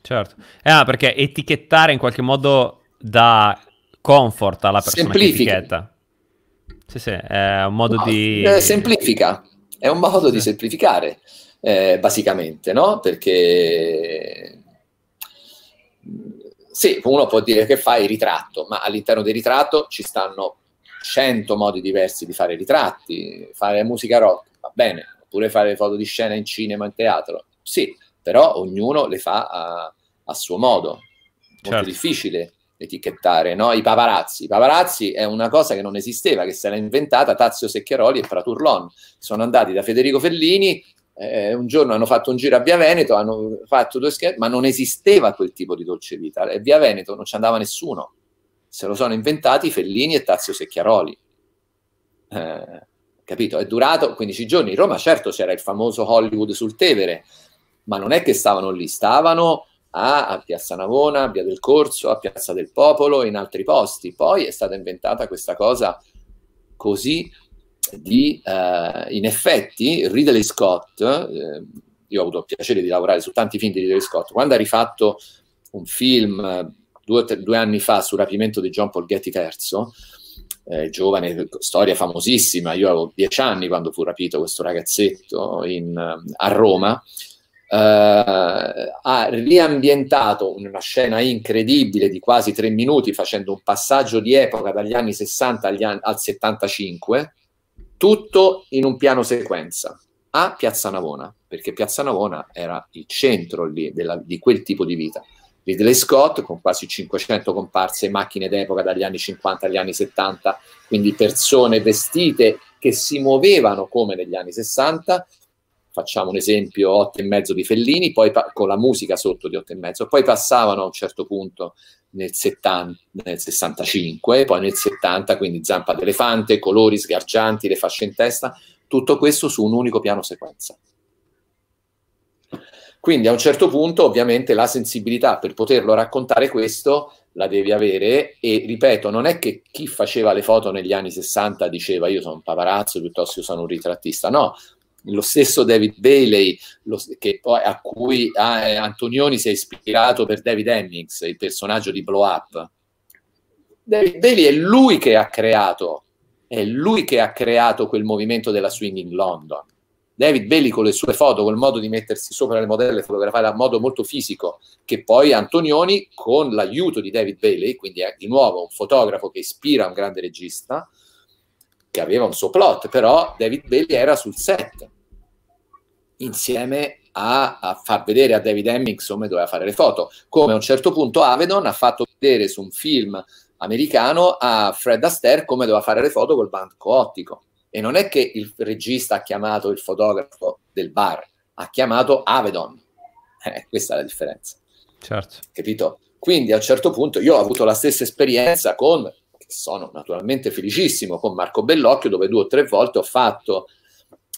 Certo, eh, ah, perché etichettare in qualche modo dà comfort alla persona Semplifica. che etichetta sì, sì, è un modo no, di... Eh, semplifica, è un modo sì. di semplificare, eh, basicamente, no? Perché... Sì, uno può dire che fai ritratto, ma all'interno del ritratto ci stanno cento modi diversi di fare ritratti, fare musica rock, va bene, oppure fare foto di scena in cinema, in teatro, sì, però ognuno le fa a, a suo modo, molto certo. difficile etichettare, no? i paparazzi. I paparazzi è una cosa che non esisteva, che se l'ha inventata Tazio Seccheroli e Praturlon. Sono andati da Federico Fellini, eh, un giorno hanno fatto un giro a Via Veneto, hanno fatto due scherzi, ma non esisteva quel tipo di dolce vita. E Via Veneto non ci andava nessuno. Se lo sono inventati Fellini e Tazio Secchiaroli. Eh, capito? È durato 15 giorni. In Roma certo c'era il famoso Hollywood sul Tevere, ma non è che stavano lì, stavano a, a Piazza Navona, a Via del Corso, a Piazza del Popolo e in altri posti. Poi è stata inventata questa cosa così di, eh, in effetti, Ridley Scott, eh, io ho avuto il piacere di lavorare su tanti film di Ridley Scott, quando ha rifatto un film due, due anni fa sul rapimento di John Paul Getty III, eh, giovane, storia famosissima, io avevo dieci anni quando fu rapito questo ragazzetto in, eh, a Roma, eh, ha riambientato una scena incredibile di quasi tre minuti facendo un passaggio di epoca dagli anni 60 agli anni, al 75 tutto in un piano sequenza a Piazza Navona perché Piazza Navona era il centro lì della, di quel tipo di vita Ridley Scott con quasi 500 comparse macchine d'epoca dagli anni 50 agli anni 70 quindi persone vestite che si muovevano come negli anni 60 facciamo un esempio, 8 e mezzo di Fellini, poi con la musica sotto di 8 e mezzo, poi passavano a un certo punto nel, 70, nel 65, poi nel 70, quindi zampa d'elefante, colori sgargianti, le fasce in testa, tutto questo su un unico piano sequenza. Quindi a un certo punto ovviamente la sensibilità per poterlo raccontare questo la devi avere e ripeto, non è che chi faceva le foto negli anni 60 diceva io sono un paparazzo piuttosto che sono un ritrattista, no, lo stesso David Bailey, lo, poi, a cui ah, Antonioni si è ispirato per David Hemmings, il personaggio di Blow Up. David Bailey è lui che ha creato, è lui che ha creato quel movimento della swing in London. David Bailey con le sue foto, col modo di mettersi sopra le modelle, e fotografare a modo molto fisico, che poi Antonioni, con l'aiuto di David Bailey, quindi è di nuovo un fotografo che ispira un grande regista, che aveva un suo plot, però David Bailey era sul set insieme a, a far vedere a David Hemmings come doveva fare le foto, come a un certo punto Avedon ha fatto vedere su un film americano a Fred Astaire come doveva fare le foto col banco ottico. E non è che il regista ha chiamato il fotografo del bar, ha chiamato Avedon. Eh, questa è la differenza. Certo. Capito? Quindi a un certo punto io ho avuto la stessa esperienza con sono naturalmente felicissimo con Marco Bellocchio, dove due o tre volte ho fatto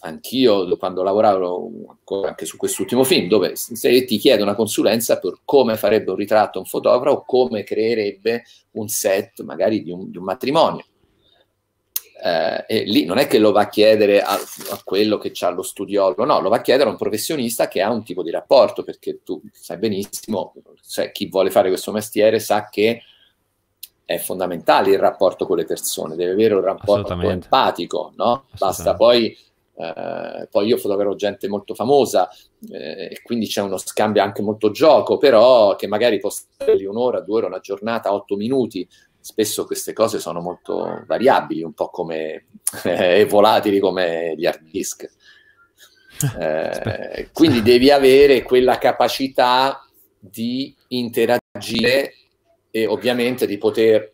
anch'io quando lavoravo anche su quest'ultimo film, dove se ti chiede una consulenza per come farebbe un ritratto un fotografo, come creerebbe un set magari di un, di un matrimonio. Eh, e lì non è che lo va a chiedere a, a quello che ha lo studiolo, no, lo va a chiedere a un professionista che ha un tipo di rapporto, perché tu sai benissimo, cioè, chi vuole fare questo mestiere sa che è fondamentale il rapporto con le persone, deve avere un rapporto empatico, no? Basta poi, eh, poi io fotograferò gente molto famosa eh, e quindi c'è uno scambio anche molto gioco, però che magari può stare un'ora, due ore, una giornata, otto minuti, spesso queste cose sono molto variabili, un po' come eh, volatili come gli hard disk. Eh, quindi devi avere quella capacità di interagire e ovviamente di poter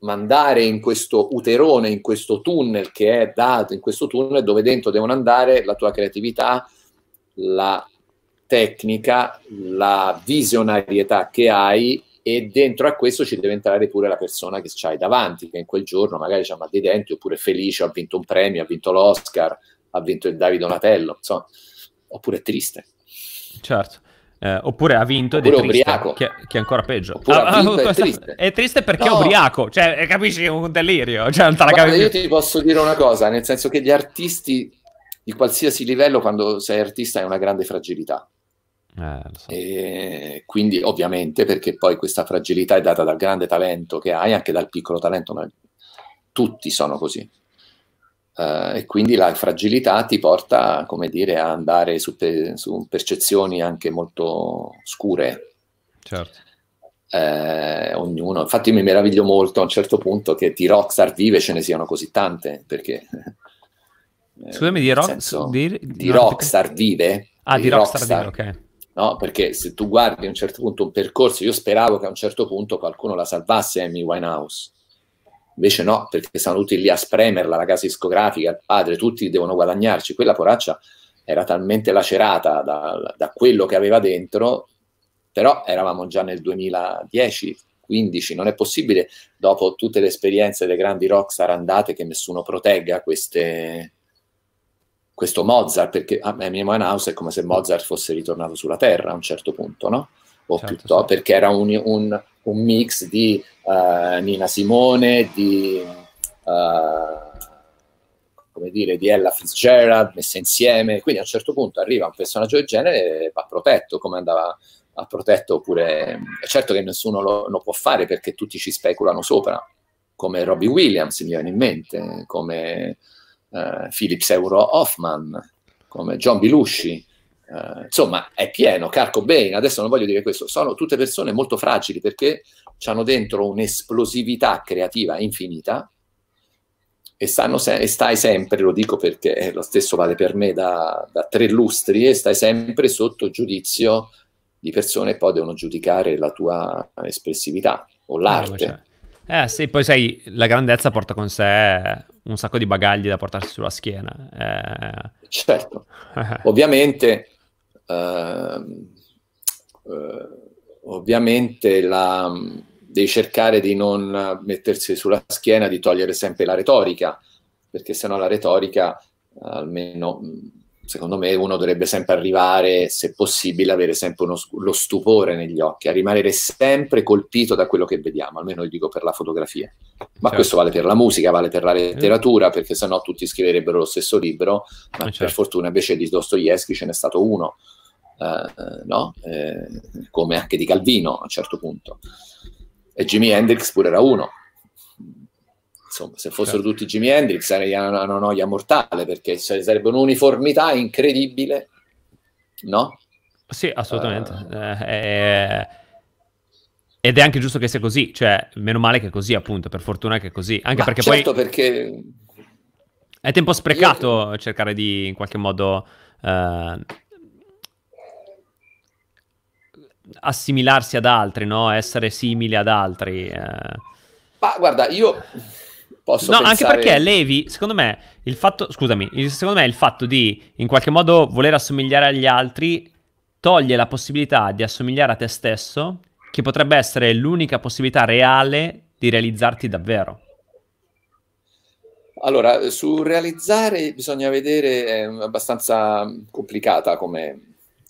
mandare in questo uterone, in questo tunnel che è dato, in questo tunnel dove dentro devono andare la tua creatività, la tecnica, la visionarietà che hai e dentro a questo ci deve entrare pure la persona che c'hai davanti, che in quel giorno magari ha mal di denti oppure è felice, ha vinto un premio, ha vinto l'Oscar, ha vinto il Davide Donatello, insomma, oppure è triste. Certo. Eh, oppure ha vinto ed è triste, ubriaco. Che, che, è ancora peggio. Oppure ah, ah è, triste. è, triste. perché no. è ubriaco, cioè eh, capisci è un delirio. Cioè, Guarda, io ti posso dire una cosa, nel senso che gli artisti di qualsiasi livello, quando sei artista, hai una grande fragilità. Eh, so. e quindi ovviamente perché poi questa fragilità è data dal grande talento che hai, anche dal piccolo talento, ma tutti sono così. Uh, e quindi la fragilità ti porta, come dire, a andare su, pe- su percezioni anche molto scure. Certo. Eh, ognuno, infatti mi meraviglio molto a un certo punto che di rockstar vive ce ne siano così tante, perché... Eh, Scusami, di, rock, senso, di, di, di rockstar vive? Ah, di, di rockstar, rockstar vive, ok. No, perché se tu guardi a un certo punto un percorso, io speravo che a un certo punto qualcuno la salvasse Amy Winehouse, Invece no, perché stanno tutti lì a spremerla, la casa discografica, il padre, tutti devono guadagnarci. Quella poraccia era talmente lacerata da, da quello che aveva dentro, però eravamo già nel 2010, 15. Non è possibile, dopo tutte le esperienze dei grandi rockstar andate, che nessuno protegga queste, questo Mozart, perché a me Mimo è come se Mozart fosse ritornato sulla Terra a un certo punto, no? O certo, piuttosto, sì. perché era un, un, un mix di uh, Nina Simone, di, uh, come dire, di Ella Fitzgerald messa insieme. Quindi a un certo punto arriva un personaggio del genere e va protetto, come andava a protetto Oppure È certo che nessuno lo, lo può fare perché tutti ci speculano sopra, come Robbie Williams mi viene in mente, come uh, Philip Seymour Hoffman, come John Belushi eh, insomma, è pieno, Carco Bain, adesso non voglio dire questo, sono tutte persone molto fragili perché hanno dentro un'esplosività creativa infinita e, se e, stai sempre, lo dico perché lo stesso vale per me da, da tre lustri, e stai sempre sotto giudizio di persone che poi devono giudicare la tua espressività o eh, l'arte. Eh sì, poi sai, la grandezza porta con sé un sacco di bagagli da portarsi sulla schiena. Eh... Certo, ovviamente Ehm, eh, ovviamente la, devi cercare di non mettersi sulla schiena, di togliere sempre la retorica, perché sennò la retorica, almeno secondo me, uno dovrebbe sempre arrivare, se possibile, avere sempre uno, lo stupore negli occhi, a rimanere sempre colpito da quello che vediamo, almeno io dico per la fotografia. Ma certo. questo vale per la musica, vale per la eh. letteratura, perché sennò tutti scriverebbero lo stesso libro, ma eh, certo. per fortuna invece di Dostoevsky ce n'è stato uno eh, no? eh, come anche di Calvino a un certo punto. E Jimi Hendrix pure era uno. Insomma, se fossero certo. tutti Jimi Hendrix sarei una, noia mortale perché sarebbe un'uniformità incredibile, no? Sì, eh, assolutamente. Uh, eh, ed è anche giusto che sia così, cioè, meno male che è così, appunto, per fortuna che è così. Anche perché certo poi... perché... È tempo sprecato io... cercare di, in qualche modo, uh, assimilarsi ad altri, no? essere simili ad altri. Eh. Ma guarda, io posso... No, pensare... anche perché Levi, secondo me, il fatto, scusami, il, secondo me il fatto di in qualche modo voler assomigliare agli altri toglie la possibilità di assomigliare a te stesso, che potrebbe essere l'unica possibilità reale di realizzarti davvero. Allora, su realizzare bisogna vedere, è abbastanza complicata come,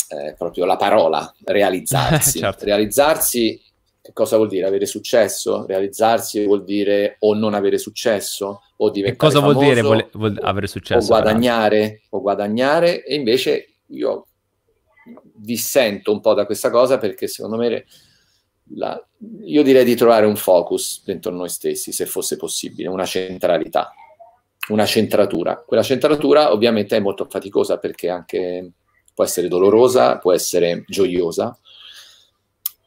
eh, proprio la parola, realizzarsi. certo. Realizzarsi, che cosa vuol dire? Avere successo? Realizzarsi vuol dire o non avere successo, o diventare Che cosa famoso, vuol dire vole- vuol avere successo? O guadagnare, o guadagnare, e invece io dissento un po' da questa cosa perché secondo me... La, io direi di trovare un focus dentro noi stessi, se fosse possibile, una centralità, una centratura. Quella centratura ovviamente è molto faticosa perché anche può essere dolorosa, può essere gioiosa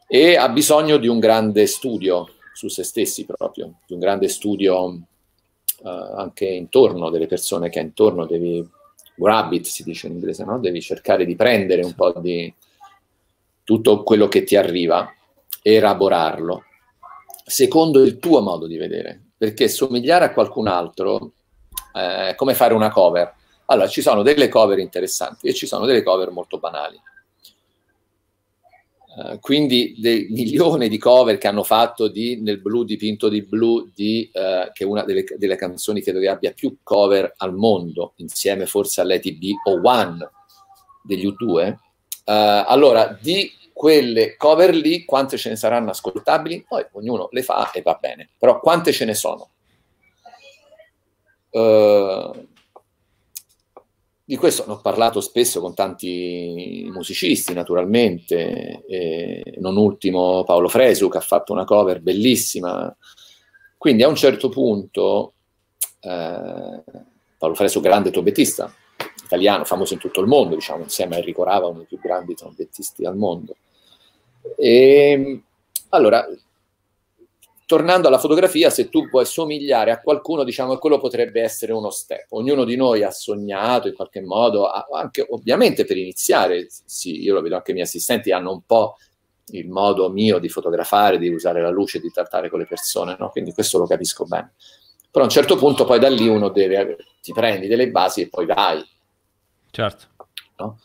e ha bisogno di un grande studio su se stessi proprio, di un grande studio uh, anche intorno delle persone che è intorno, devi grab it si dice in inglese, no? devi cercare di prendere un po' di tutto quello che ti arriva e elaborarlo secondo il tuo modo di vedere, perché somigliare a qualcun altro eh, è come fare una cover, allora, ci sono delle cover interessanti e ci sono delle cover molto banali. Uh, quindi dei milioni di cover che hanno fatto di Nel blu dipinto di blu, di, uh, che è una delle, delle, canzoni credo che abbia più cover al mondo, insieme forse all'ETB o One degli U2. Uh, eh, allora, di quelle cover lì, quante ce ne saranno ascoltabili? Poi ognuno le fa e va bene, però quante ce ne sono? Uh, di questo ne ho parlato spesso con tanti musicisti, naturalmente, e non ultimo Paolo Fresu, che ha fatto una cover bellissima. Quindi a un certo punto, eh, Paolo Fresu, grande trombettista italiano, famoso in tutto il mondo, diciamo, insieme a Enrico Rava, uno dei più grandi trombettisti al mondo. E, ehm, allora, tornando alla fotografia, se tu puoi somigliare a qualcuno, diciamo che quello potrebbe essere uno step. Ognuno di noi ha sognato in qualche modo, anche ovviamente per iniziare, sì, io lo vedo anche i miei assistenti hanno un po' il modo mio di fotografare, di usare la luce, di trattare con le persone, no? quindi questo lo capisco bene. Però a un certo punto poi da lì uno deve, ti prendi delle basi e poi vai. Certo. No?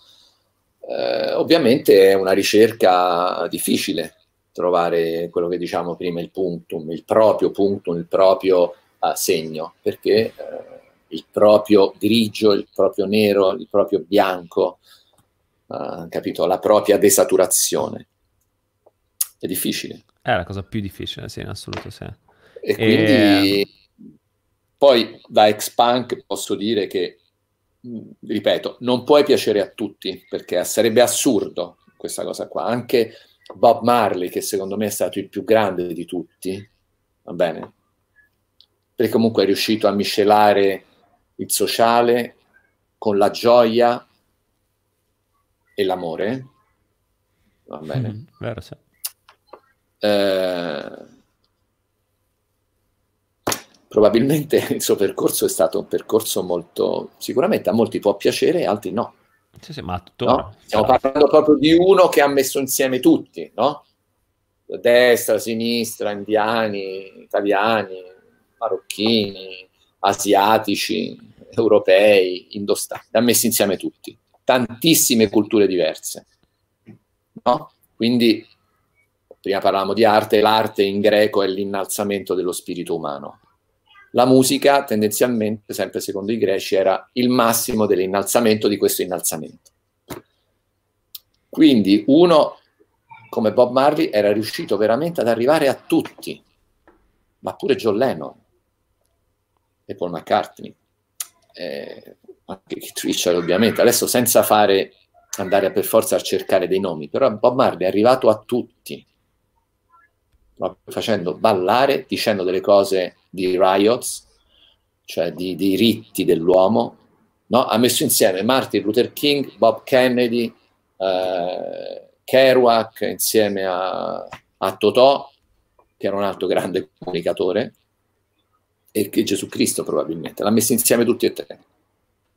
Eh, ovviamente è una ricerca difficile, trovare quello che diciamo prima, il punctum, il proprio punctum, il proprio uh, segno, perché uh, il proprio grigio, il proprio nero, il proprio bianco, uh, capito? La propria desaturazione. È difficile. È la cosa più difficile, sì, in assoluto, sì. E, quindi... E... Poi da ex-punk posso dire che, ripeto, non puoi piacere a tutti, perché sarebbe assurdo questa cosa qua. Anche Bob Marley, che secondo me è stato il più grande di tutti, va bene? Perché comunque è riuscito a miscelare il sociale con la gioia e l'amore, va bene? Mm, vero, sì. eh, probabilmente il suo percorso è stato un percorso molto, sicuramente a molti può piacere, altri no sì, sì, ma tuttora. No? Stiamo parlando proprio di uno che ha messo insieme tutti, no? Destra, sinistra, indiani, italiani, marocchini, asiatici, europei, indostani, ha messi insieme tutti, tantissime culture diverse. No? Quindi, prima parlavamo di arte, l'arte in greco è l'innalzamento dello spirito umano la musica tendenzialmente, sempre secondo i greci, era il massimo dell'innalzamento di questo innalzamento. Quindi uno come Bob Marley era riuscito veramente ad arrivare a tutti, ma pure John Lennon e Paul McCartney, eh, anche Keith Richard ovviamente, adesso senza fare, andare per forza a cercare dei nomi, però Bob Marley è arrivato a tutti, facendo ballare, dicendo delle cose di riots, cioè di diritti dell'uomo, no? ha messo insieme Martin Luther King, Bob Kennedy, eh, Kerouac insieme a, a Totò, che era un altro grande comunicatore, e che Gesù Cristo probabilmente, l'ha messi insieme tutti e tre.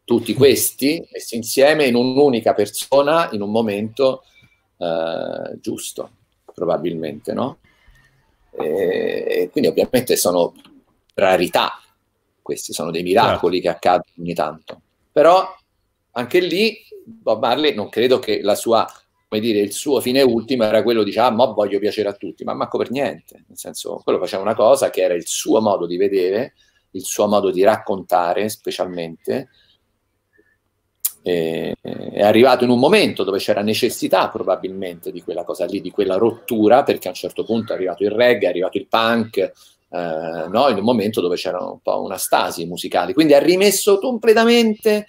Tutti questi messi insieme in un'unica persona in un momento eh, giusto, probabilmente, no? E, e quindi ovviamente sono rarità, questi sono dei miracoli certo. che accadono ogni tanto. Però anche lì Bob Marley non credo che la sua, come dire, il suo fine ultimo era quello di dire ah, ma voglio piacere a tutti, ma manco per niente, nel senso quello faceva una cosa che era il suo modo di vedere, il suo modo di raccontare specialmente, e, è arrivato in un momento dove c'era necessità probabilmente di quella cosa lì, di quella rottura, perché a un certo punto è arrivato il reggae, è arrivato il punk, eh, no? in un momento dove c'era un po' una stasi musicale. Quindi ha rimesso completamente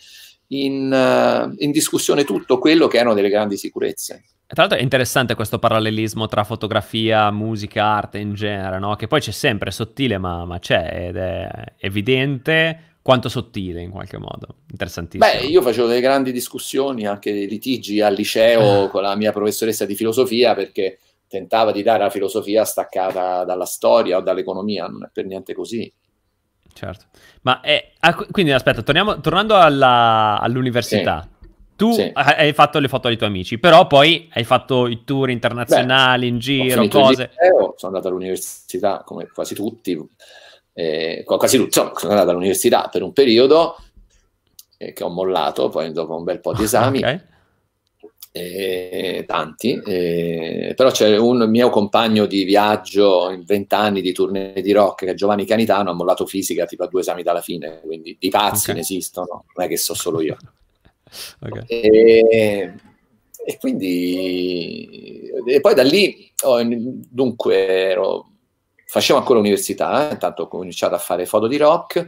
in, uh, in discussione tutto quello che erano delle grandi sicurezze. Tra l'altro è interessante questo parallelismo tra fotografia, musica, arte in genere, no? che poi c'è sempre, è sottile, ma, ma c'è ed è evidente quanto sottile in qualche modo. Interessantissimo. Beh, io facevo delle grandi discussioni, anche litigi al liceo ah. con la mia professoressa di filosofia, perché tentava di dare la filosofia staccata dalla storia o dall'economia, non è per niente così. Certo, ma è, eh, ah, quindi aspetta, torniamo, tornando alla, all'università. Sì. Tu sì. hai fatto le foto ai tuoi amici, però poi hai fatto i tour internazionali Beh, in giro, cose. Liceo, sono andato all'università come quasi tutti, eh, quasi tutti, insomma, sono andato all'università per un periodo eh, che ho mollato, poi dopo un bel po' di ah, esami. okay eh, tanti, eh, però c'è un mio compagno di viaggio in vent'anni di tournée di rock che è Giovanni Canitano, ha mollato fisica tipo a due esami dalla fine, quindi i pazzi okay. ne esistono, non è che so solo io. Okay. E, eh, e, quindi, e poi da lì, oh, dunque, ero, facevo ancora università, intanto ho cominciato a fare foto di rock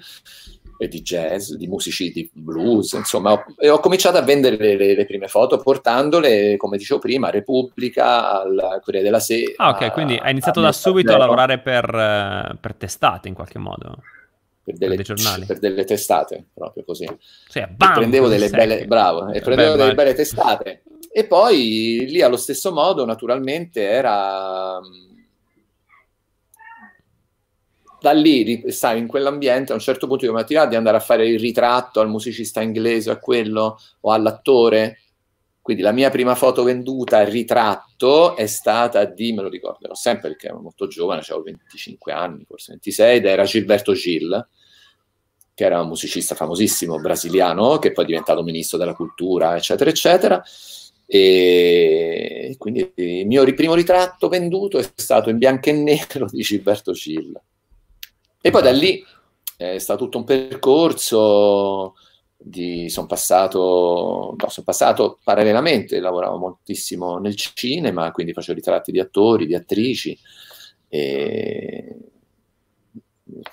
di jazz, di musici di blues, insomma, e ho cominciato a vendere le, le, prime foto portandole, come dicevo prima, a Repubblica, al Corriere della Sera. Ah, ok, quindi hai iniziato da subito a lavorare per, per testate in qualche modo. Per delle, per, per delle, testate, proprio così. Cioè, bam, e prendevo delle belle, bravo, e prendevo beh, delle beh. belle testate. E poi lì allo stesso modo, naturalmente, era da lì stare in quell'ambiente, a un certo punto io mi attiravo ah, di andare a fare il ritratto al musicista inglese, a quello o all'attore. Quindi la mia prima foto venduta al ritratto è stata di, me lo ricorderò sempre perché ero molto giovane, cioè avevo 25 anni, forse 26, ed era Gilberto Gil, che era un musicista famosissimo brasiliano, che poi è diventato ministro della cultura, eccetera, eccetera. E quindi il mio primo ritratto venduto è stato in bianco e nero di Gilberto Gil. E poi da lì eh, è stato tutto un percorso di... sono passato, no, son passato parallelamente, lavoravo moltissimo nel cinema, quindi facevo ritratti di attori, di attrici, e...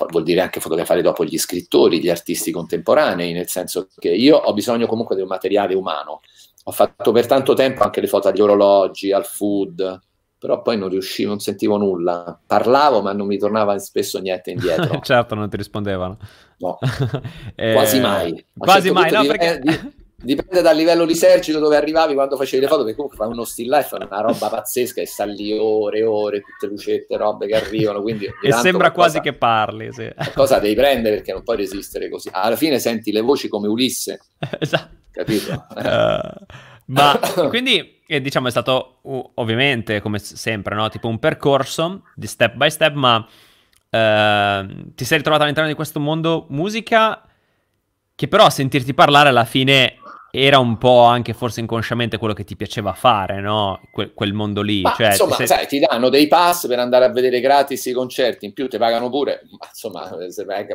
vuol dire anche fotografare dopo gli scrittori, gli artisti contemporanei, nel senso che io ho bisogno comunque di un materiale umano. Ho fatto per tanto tempo anche le foto agli orologi, al food, però poi non riuscivo, non sentivo nulla. Parlavo, ma non mi tornava spesso niente indietro. certo, non ti rispondevano. No, eh... quasi mai. quasi mai, no, perché... Di... Dipende dal livello di esercito dove arrivavi quando facevi le foto, perché comunque fai uno still life, è una roba pazzesca e sta lì ore e ore, tutte lucette, robe che arrivano. e sembra quasi che parli. Sì. Cosa devi prendere perché non puoi resistere così. Alla fine senti le voci come Ulisse. esatto. Capito? Uh... Ma quindi, eh, diciamo, è stato ovviamente, come sempre, no? tipo un percorso di step by step, ma eh, ti sei ritrovato all'interno di questo mondo musica che però a sentirti parlare alla fine era un po' anche forse inconsciamente quello che ti piaceva fare, no? Que- quel mondo lì. Ma, cioè, insomma, se... sai, ti danno dei pass per andare a vedere gratis i concerti, in più ti pagano pure, ma insomma,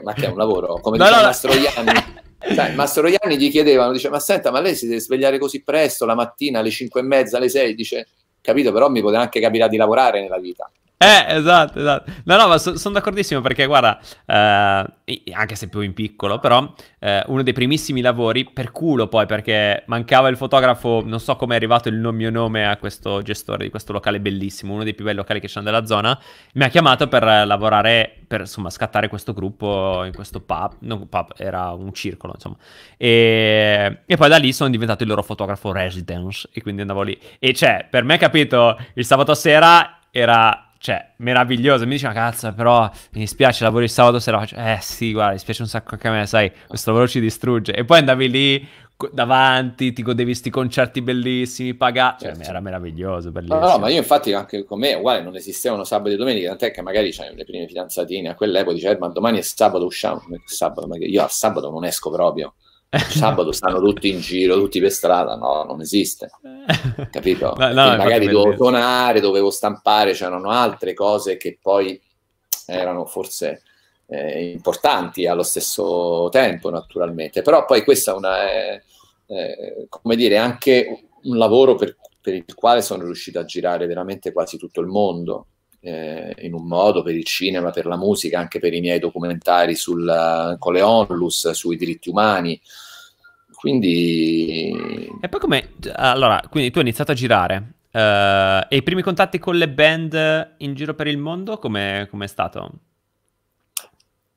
ma che è un lavoro, come no, diceva no, Mastroianni. sai, Mastroianni gli chiedevano, dice, ma senta, ma lei si deve svegliare così presto, la mattina alle 5 e mezza, alle 6, dice, capito, però mi poteva anche capire di lavorare nella vita. Eh, esatto, esatto. No, no, ma so, sono d'accordissimo perché, guarda, eh, anche se più in piccolo, però, eh, uno dei primissimi lavori, per culo poi, perché mancava il fotografo, non so come è arrivato il mio nome a questo gestore di questo locale bellissimo, uno dei più bei locali che c'è nella zona, mi ha chiamato per lavorare, per insomma scattare questo gruppo in questo pub, non pub, era un circolo, insomma. E, e poi da lì sono diventato il loro fotografo residence, e quindi andavo lì. E cioè, per me, capito, il sabato sera era cioè, meraviglioso. Mi dice, ma cazzo, però mi dispiace, lavori il sabato sera. Eh sì, guarda, mi dispiace un sacco anche a me, sai, questo lavoro ci distrugge. E poi andavi lì davanti, ti godevi sti concerti bellissimi, pagati. Cioè, certo. era meraviglioso, bellissimo. No, no, ma io infatti anche con me, uguale, non esistevano sabato e domenica, tant'è che magari cioè, le prime fidanzatine a quell'epoca dicevano, eh, ma domani è sabato, usciamo. Sabato, io a sabato non esco proprio sabato stanno tutti in giro, tutti per strada, no, non esiste, capito? No, no, magari dovevo suonare, dovevo stampare, c'erano altre cose che poi erano forse eh, importanti allo stesso tempo, naturalmente, però poi questa è una, eh, eh, come dire, anche un lavoro per, per, il quale sono riuscito a girare veramente quasi tutto il mondo. Eh, in un modo per il cinema, per la musica, anche per i miei documentari sul, eh, con le onlus sui diritti umani, quindi... E poi come... Allora, quindi tu hai iniziato a girare. Uh, e i primi contatti con le band in giro per il mondo come è stato?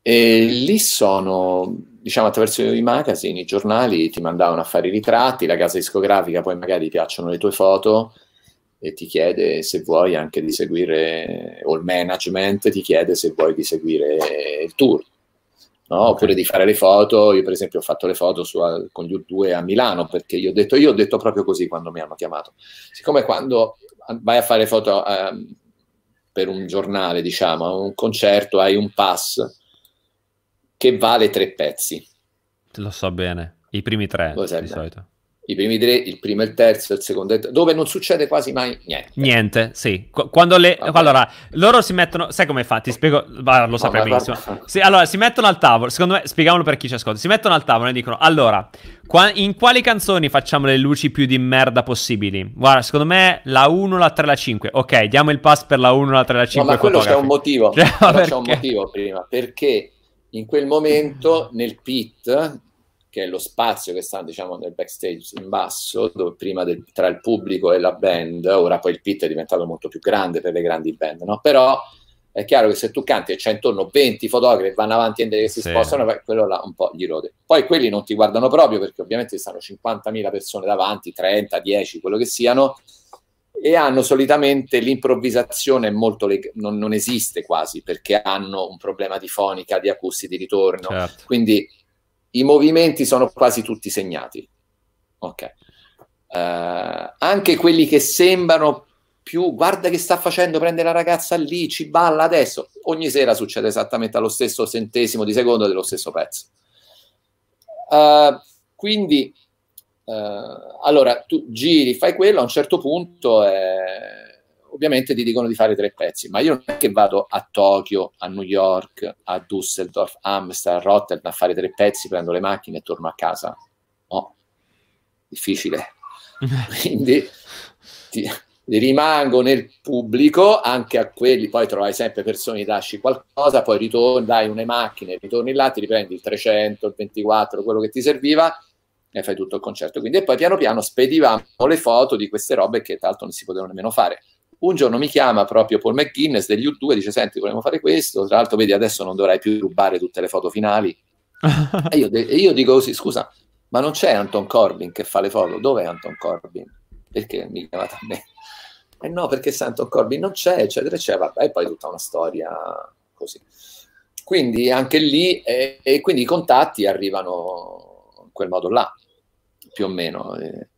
E lì sono, diciamo, attraverso i magazine, i giornali ti mandavano a fare i ritratti, la casa discografica poi magari piacciono le tue foto e ti chiede se vuoi anche di seguire, o il management ti chiede se vuoi di seguire il tour no? okay. oppure di fare le foto. Io, per esempio, ho fatto le foto su, con gli U2 a Milano perché gli ho detto, io ho detto proprio così quando mi hanno chiamato. Siccome quando vai a fare foto eh, per un giornale, diciamo, a un concerto, hai un pass che vale tre pezzi. Lo so bene, i primi tre di solito i primi tre, il primo e il terzo, il secondo e il terzo, dove non succede quasi mai niente. Niente, sì. Quando le... Allora, loro si mettono... Sai come fa? Ti spiego... Ah, lo saprei no, benissimo. Sì, allora, si mettono al tavolo, secondo me, spiegavano per chi ci ascolta, si mettono al tavolo e dicono, allora, qua... in quali canzoni facciamo le luci più di merda possibili? Guarda, secondo me la 1, la 3, la 5. Ok, diamo il pass per la 1, la 3, la 5. No, ma quello c'è un motivo. Cioè, c'è un motivo prima, perché in quel momento nel pit che è lo spazio che sta diciamo nel backstage in basso, dove prima del, tra il pubblico e la band, ora poi il pit è diventato molto più grande per le grandi band, no? Però è chiaro che se tu canti e c'è intorno 20 fotografi che vanno avanti e si sì. spostano, quello là un po' gli rode. Poi quelli non ti guardano proprio perché ovviamente ci stanno 50.000 persone davanti, 30, 10, quello che siano, e hanno solitamente l'improvvisazione molto leg- non, non, esiste quasi perché hanno un problema di fonica, di acusti di ritorno. Certo. Quindi i movimenti sono quasi tutti segnati. Okay. Uh, anche quelli che sembrano più, guarda che sta facendo, prende la ragazza lì, ci balla adesso. Ogni sera succede esattamente allo stesso centesimo di secondo dello stesso pezzo. Uh, quindi, uh, allora, tu giri, fai quello, a un certo punto... Eh, ovviamente ti dicono di fare tre pezzi, ma io non è che vado a Tokyo, a New York, a Düsseldorf, a Amsterdam, a Rotterdam a fare tre pezzi, prendo le macchine e torno a casa. No, difficile. Quindi ti, rimango nel pubblico anche a quelli, poi trovai sempre persone che lasci qualcosa, poi ritorni, dai une macchine, ritorni là, ti riprendi il 300, il 24, quello che ti serviva e fai tutto il concerto. Quindi e poi piano piano spedivamo le foto di queste robe che tra l'altro non si potevano nemmeno fare un giorno mi chiama proprio Paul McGuinness degli U2 e dice senti vogliamo fare questo tra l'altro vedi adesso non dovrai più rubare tutte le foto finali e io, io, dico così scusa ma non c'è Anton Corbin che fa le foto dov'è Anton Corbin? perché mi chiamate a me? e eh no perché se Anton Corbin non c'è eccetera eccetera vabbè, e poi tutta una storia così quindi anche lì eh, e quindi i contatti arrivano in quel modo là più o meno eh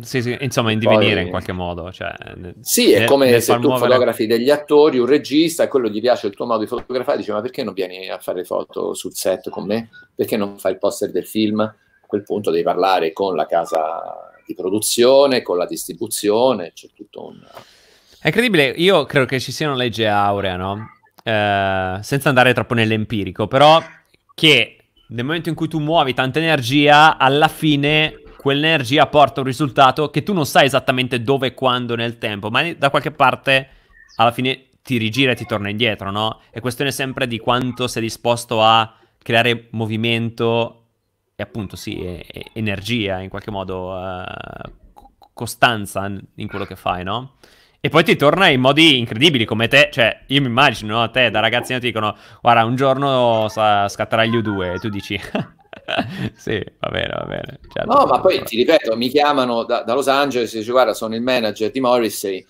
sì, sì, insomma, in divenire Poi... in qualche modo. Cioè, sì, è come nel, se tu muovere... fotografi degli attori, un regista, e quello gli piace il tuo modo di fotografare, dice ma perché non vieni a fare foto sul set con me? Perché non fai il poster del film? A quel punto devi parlare con la casa di produzione, con la distribuzione, c'è tutto un... È incredibile, io credo che ci sia una legge aurea, no? Eh, senza andare troppo nell'empirico, però che nel momento in cui tu muovi tanta energia, alla fine quell'energia porta un risultato che tu non sai esattamente dove e quando nel tempo, ma da qualche parte alla fine ti rigira e ti torna indietro, no? È questione sempre di quanto sei disposto a creare movimento e appunto sì, e, e energia, in qualche modo uh, costanza in quello che fai, no? E poi ti torna in modi incredibili come te, cioè io mi immagino, no? te da ragazzino ti dicono guarda un giorno sa, scatterà gli U2 e tu dici sì, va bene, va bene. Certo. No, ma certo, poi certo. ti ripeto, mi chiamano da, da Los Angeles e dice guarda, sono il manager di Morrissey,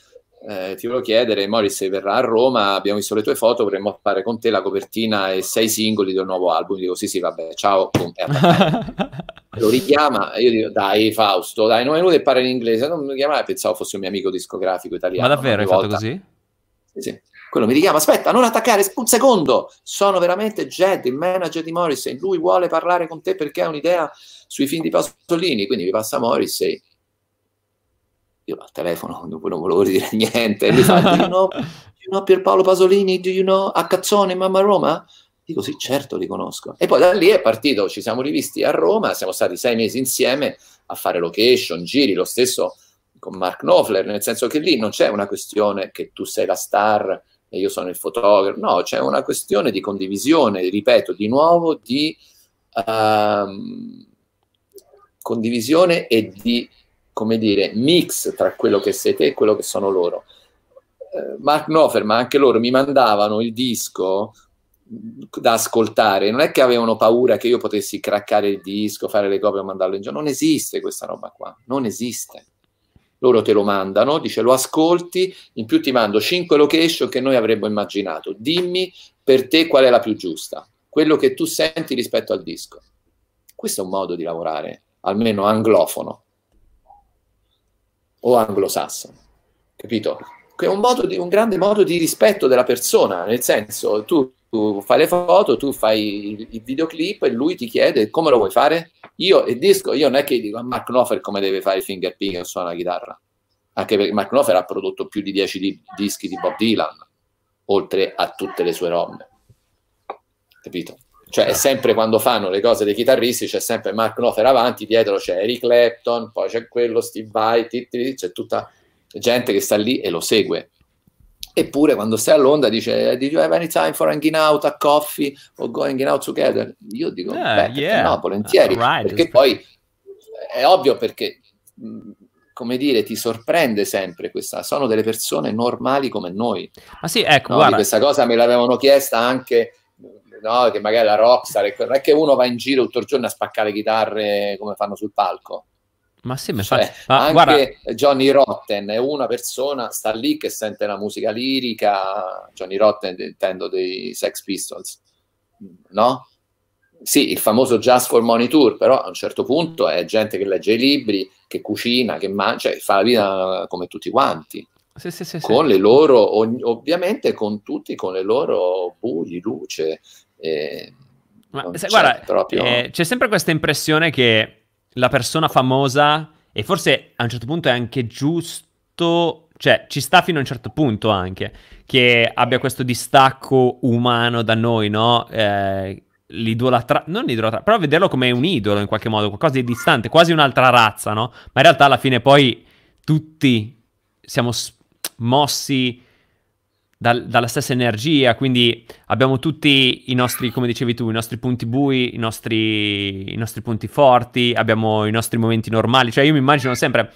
eh, ti volevo chiedere, Morrissey verrà a Roma, abbiamo visto le tue foto, vorremmo fare con te la copertina e sei singoli del nuovo album. Dico sì, sì, vabbè, ciao. Lo richiama, io dico dai Fausto, dai, non è venuto a parlare in inglese, non mi chiamava, pensavo fosse un mio amico discografico italiano. Ma davvero hai fatto così? Sì, sì quello mi richiama, aspetta, non attaccare, un secondo, sono veramente Jed, il manager di Morrissey, lui vuole parlare con te perché ha un'idea sui film di Pasolini, quindi mi passa Morrissey, io al telefono non, non volevo dire niente, mi fa, do you know, do you know Pierpaolo Pasolini, do you know a Cazzone, mamma Roma? Dico sì, certo, li conosco. E poi da lì è partito, ci siamo rivisti a Roma, siamo stati sei mesi insieme a fare location, giri, lo stesso con Mark Knopfler, nel senso che lì non c'è una questione che tu sei la star, e io sono il fotografo, no, c'è una questione di condivisione, ripeto di nuovo, di uh, condivisione e di, come dire, mix tra quello che sei te e quello che sono loro. Uh, Mark Knopfler, ma anche loro mi mandavano il disco da ascoltare, non è che avevano paura che io potessi craccare il disco, fare le copie o mandarlo in giro, non esiste questa roba qua, non esiste loro te lo mandano, dice lo ascolti, in più ti mando 5 location che noi avremmo immaginato, dimmi per te qual è la più giusta, quello che tu senti rispetto al disco. Questo è un modo di lavorare, almeno anglofono o anglosassone, capito? Che è un, modo di, un grande modo di rispetto della persona, nel senso tu tu fai le foto, tu fai il videoclip e lui ti chiede come lo vuoi fare. Io il disco, io non è che dico a ah, Mark Knopfler come deve fare il finger picking o suona la chitarra, anche perché Mark Knopfler ha prodotto più di 10 di, dischi di Bob Dylan, oltre a tutte le sue robe. Capito? Cioè, è sempre quando fanno le cose dei chitarristi, c'è sempre Mark Knopfler avanti, dietro c'è Eric Clapton, poi c'è quello, Steve Vai, c'è tutta gente che sta lì e lo segue Eppure quando stai a Londra dice, Do you have any time for hanging out, a coffee or going out together? Io dico, uh, beh, yeah. no, volentieri, uh, right, perché poi è ovvio perché, come dire, ti sorprende sempre questa, sono delle persone normali come noi. Ma sì, ecco, no? guarda. Questa cosa me l'avevano chiesta anche No, che magari la rockstar, non è che uno va in giro tutto il giorno a spaccare chitarre come fanno sul palco. Ma sì, ma cioè, ma anche guarda... Johnny Rotten è una persona, sta lì che sente la musica lirica, Johnny Rotten intendo dei Sex Pistols, no? Sì, il famoso Just for Money Tour, però a un certo punto è gente che legge i libri, che cucina, che mangia, cioè fa la vita come tutti quanti. Sì, sì, sì, con le loro, ovviamente con tutti, con le loro buie, luce. Eh, Ma, se, guarda, proprio... eh, c'è sempre questa impressione che la persona famosa e forse a un certo punto è anche giusto, cioè ci sta fino a un certo punto anche, che abbia questo distacco umano da noi, no? Eh, l'idolatra, non l'idolatra, però vederlo come un idolo in qualche modo, qualcosa di distante, quasi un'altra razza, no? Ma in realtà alla fine poi tutti siamo mossi dal, dalla stessa energia, quindi abbiamo tutti i nostri, come dicevi tu, i nostri punti bui, i nostri, i nostri punti forti, abbiamo i nostri momenti normali, cioè io mi immagino sempre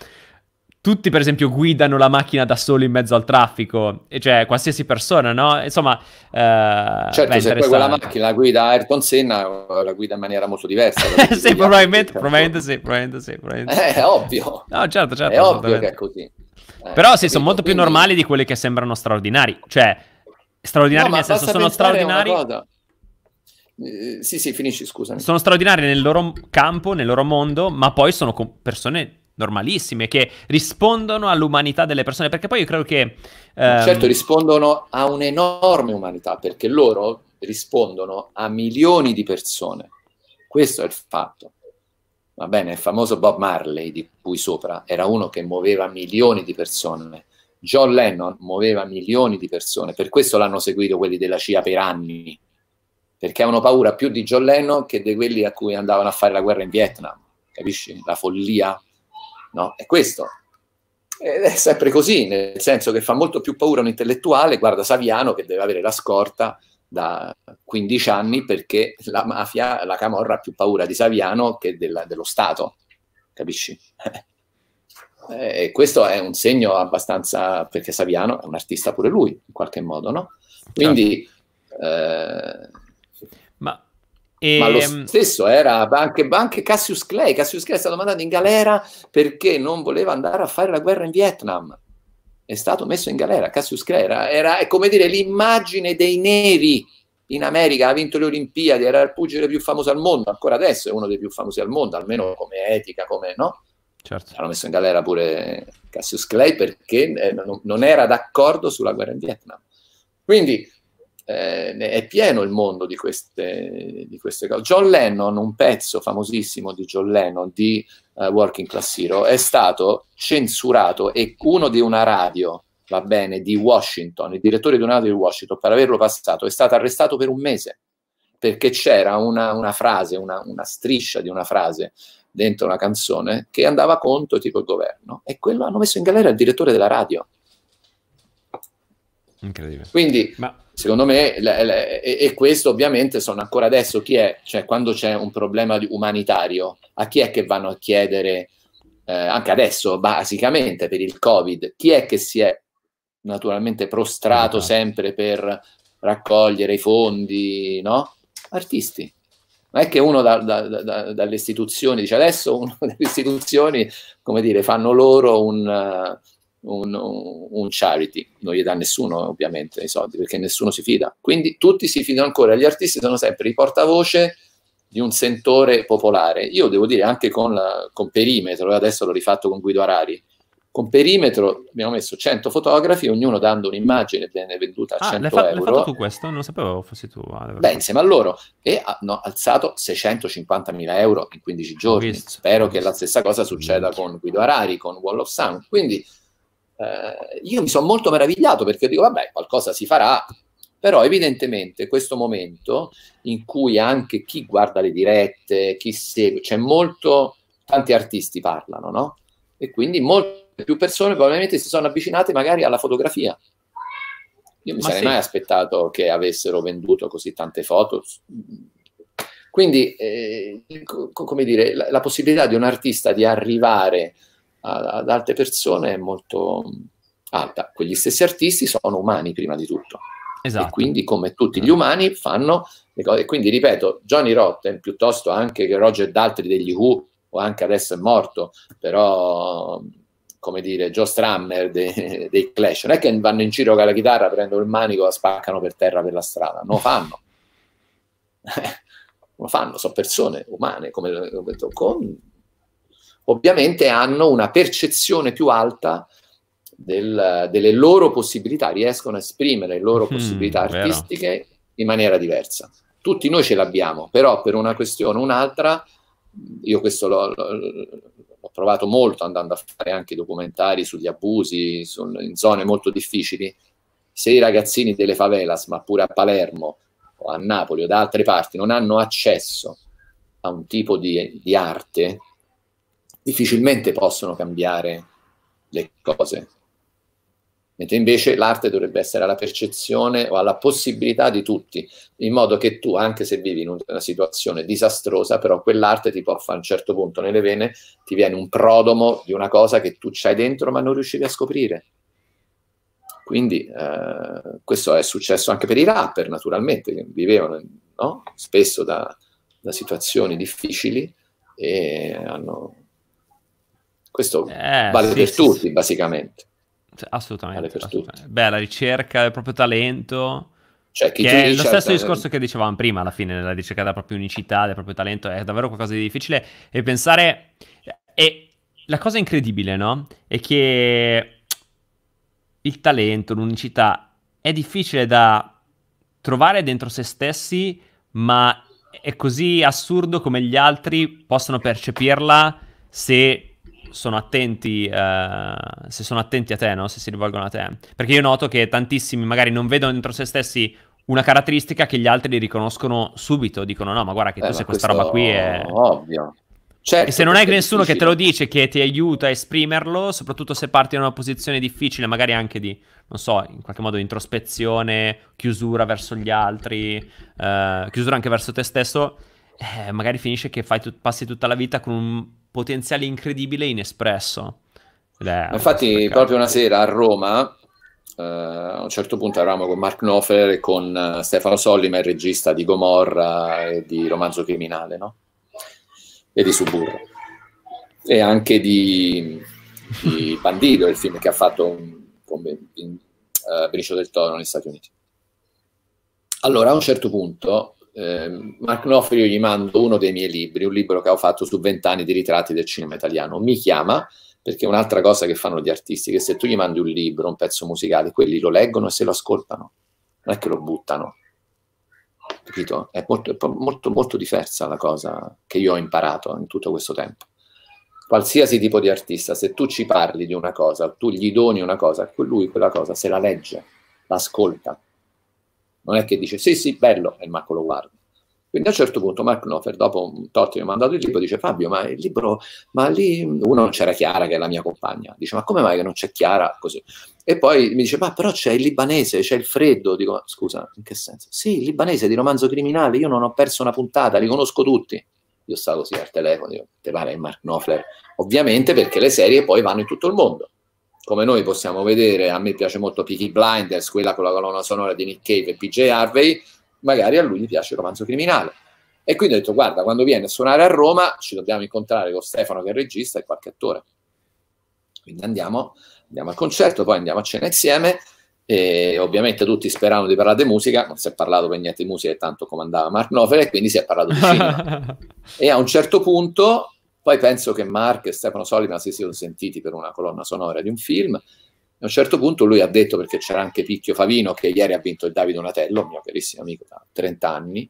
tutti, per esempio, guidano la macchina da solo in mezzo al traffico, e cioè qualsiasi persona, no? Insomma, eh, certo, beh, se poi quella macchina la guida Ayrton Senna, la guida in maniera molto diversa. sì, probabilmente, eh, probabilmente sì, probabilmente sì, probabilmente eh, È ovvio. No, certo, certo. È ovvio che è così. Eh, Però sì, sono molto più normali di quelli che sembrano straordinari, cioè, straordinari no, nel senso, sono straordinari... Eh, sì, sì, finisci, scusami. Sono straordinari nel loro campo, nel loro mondo, ma poi sono persone normalissime, che rispondono all'umanità delle persone, perché poi io credo che... Ehm... Certo, rispondono a un'enorme umanità, perché loro rispondono a milioni di persone. Questo è il fatto. Va bene, il famoso Bob Marley di cui sopra era uno che muoveva milioni di persone. John Lennon muoveva milioni di persone, per questo l'hanno seguito quelli della CIA per anni, perché avevano paura più di John Lennon che di quelli a cui andavano a fare la guerra in Vietnam. Capisci? La follia no? È questo. Ed è sempre così, nel senso che fa molto più paura un intellettuale, guarda Saviano, che deve avere la scorta da 15 anni perché la mafia, la camorra ha più paura di Saviano che della, dello Stato, capisci? Eh, e questo è un segno abbastanza, perché Saviano è un artista pure lui, in qualche modo, no? Quindi... Ah. Eh, e... Ma lo ehm, stesso era anche, anche, Cassius Clay. Cassius Clay è stato mandato in galera perché non voleva andare a fare la guerra in Vietnam. È stato messo in galera. Cassius Clay era, era è come dire l'immagine dei neri in America. Ha vinto le Olimpiadi, era il pugile più famoso al mondo. Ancora adesso è uno dei più famosi al mondo, almeno come etica, come no. Certo. Hanno messo in galera pure Cassius Clay perché eh, non era d'accordo sulla guerra in Vietnam. Quindi eh, è pieno il mondo di queste, di queste, cose. John Lennon, un pezzo famosissimo di John Lennon di uh, Working Class Hero, è stato censurato e uno di una radio, va bene, di Washington, il direttore di una radio di Washington, per averlo passato, è stato arrestato per un mese perché c'era una, una frase, una, una striscia di una frase dentro una canzone che andava contro tipo il governo e quello hanno messo in galera il direttore della radio. Incredibile. Quindi Ma secondo me, e questo ovviamente sono ancora adesso chi è, cioè quando c'è un problema umanitario, a chi è che vanno a chiedere, eh, anche adesso basicamente per il Covid, chi è che si è naturalmente prostrato ah. sempre per raccogliere i fondi, no? Artisti. Non è che uno da, da, da, dalle istituzioni dice adesso uno delle istituzioni, come dire, fanno loro un un, un charity, non gli dà nessuno ovviamente i soldi perché nessuno si fida. Quindi tutti si fidano ancora, gli artisti sono sempre i portavoce di un sentore popolare. Io devo dire anche con, la, con Perimetro, adesso l'ho rifatto con Guido Arari, con Perimetro abbiamo messo 100 fotografi, ognuno dando un'immagine viene venduta a 100 ah, fa- euro. fatto tu questo? Non lo sapevo fossi tu. Ah, Beh, insieme a loro. E hanno alzato 650.000 euro in 15 giorni. Spero che la stessa cosa succeda con Guido Arari, con Wall of Sound. Quindi eh, io mi sono molto meravigliato perché dico, vabbè, qualcosa si farà, però evidentemente questo momento in cui anche chi guarda le dirette, chi segue, c'è molto, tanti artisti parlano, no? E quindi molte più persone probabilmente si sono avvicinate magari alla fotografia. Io mi Ma sarei sì. mai aspettato che avessero venduto così tante foto. Quindi, eh, co- come dire, la, la possibilità di un artista di arrivare ad altre persone è molto mm, alta. Quegli stessi artisti sono umani prima di tutto. Esatto. E quindi, come tutti gli mm. umani, fanno le cose. Quindi, ripeto, Johnny Rotten, piuttosto anche che Roger Daltri degli Who, o anche adesso è morto, però, come dire, Joe Strammer dei, dei Clash, non è che vanno in giro con la chitarra, prendono il manico, la spaccano per terra per la strada, non lo fanno. lo fanno, sono persone umane, come, come con ovviamente hanno una percezione più alta del, delle loro possibilità, riescono a esprimere le loro mm, possibilità artistiche vero. in maniera diversa. Tutti noi ce l'abbiamo, però per una questione o un'altra, io questo l'ho, l'ho, provato molto andando a fare anche documentari sugli abusi su, in zone molto difficili, se i ragazzini delle favelas, ma pure a Palermo o a Napoli o da altre parti, non hanno accesso a un tipo di, di arte, difficilmente possono cambiare le cose. Mentre invece l'arte dovrebbe essere alla percezione o alla possibilità di tutti, in modo che tu, anche se vivi in una situazione disastrosa, però quell'arte ti porta a un certo punto nelle vene, ti viene un prodomo di una cosa che tu c'hai dentro ma non riuscivi a scoprire. Quindi eh, questo è successo anche per i rapper, naturalmente, che vivevano no? spesso da, da situazioni difficili e hanno questo eh, vale sì, per sì, tutti, sì. basicamente. Cioè, assolutamente, vale assolutamente. Tutti. Beh, la ricerca del proprio talento. Cioè, che è lo stesso eh, discorso che dicevamo prima, alla fine, la ricerca della propria unicità, del proprio talento, è davvero qualcosa di difficile. E pensare... E la cosa incredibile, no? È che il talento, l'unicità, è difficile da trovare dentro se stessi, ma è così assurdo come gli altri possono percepirla se sono attenti, eh, se sono attenti a te, no? se si rivolgono a te. Perché io noto che tantissimi magari non vedono dentro se stessi una caratteristica che gli altri li riconoscono subito, dicono no, ma guarda che eh, tu sei questa roba qui è... Eh. Ovvio. Certo, e se non hai nessuno che te lo dice, che ti aiuta a esprimerlo, soprattutto se parti da una posizione difficile, magari anche di, non so, in qualche modo introspezione, chiusura verso gli altri, eh, chiusura anche verso te stesso, eh, magari finisce che tu- passi tutta la vita con un potenziale incredibile inespresso. Beh, Infatti, proprio una sera a Roma, eh, a un certo punto eravamo con Mark Knopfler e con eh, Stefano Sollima, il regista di Gomorra e di Romanzo Criminale, no? E di Suburra. E anche di, di Bandido, il film che ha fatto un, con ben, ben, uh, eh, Benicio del Toro negli Stati Uniti. Allora, a un certo punto, eh, Marco io gli mando uno dei miei libri, un libro che ho fatto su vent'anni di ritratti del cinema italiano. Mi chiama perché è un'altra cosa che fanno gli artisti, che se tu gli mandi un libro, un pezzo musicale, quelli lo leggono e se lo ascoltano, non è che lo buttano. Capito? È molto, molto, molto diversa la cosa che io ho imparato in tutto questo tempo. Qualsiasi tipo di artista, se tu ci parli di una cosa, tu gli doni una cosa, lui quella cosa se la legge, l'ascolta non è che dice sì sì bello e Marco lo guarda. Quindi a un certo punto Mark Knopfler, dopo un torto, mi ha mandato il libro, dice Fabio, ma il libro, ma lì uno non c'era Chiara, che è la mia compagna. Dice, ma come mai che non c'è Chiara? Così. E poi mi dice, ma però c'è il libanese, c'è il freddo. Dico, scusa, in che senso? Sì, il libanese di romanzo criminale, io non ho perso una puntata, li conosco tutti. Io stavo così al telefono, dico, te pare Mark Knopfler? Ovviamente perché le serie poi vanno in tutto il mondo come noi possiamo vedere, a me piace molto Peaky Blinders, quella con la colonna sonora di Nick Cave e PJ Harvey, magari a lui gli piace il romanzo criminale. E quindi ho detto, guarda, quando viene a suonare a Roma ci dobbiamo incontrare con Stefano che è regista e qualche attore. Quindi andiamo, andiamo al concerto, poi andiamo a cena insieme e ovviamente tutti speravano di parlare di musica, non si è parlato per niente di musica, tanto comandava Mark Knopfler e quindi si è parlato di cinema. e a un certo punto poi penso che Mark e Stefano Solima si siano sentiti per una colonna sonora di un film. A un certo punto lui ha detto, perché c'era anche Picchio Favino, che ieri ha vinto il Davide Donatello, mio carissimo amico da 30 anni,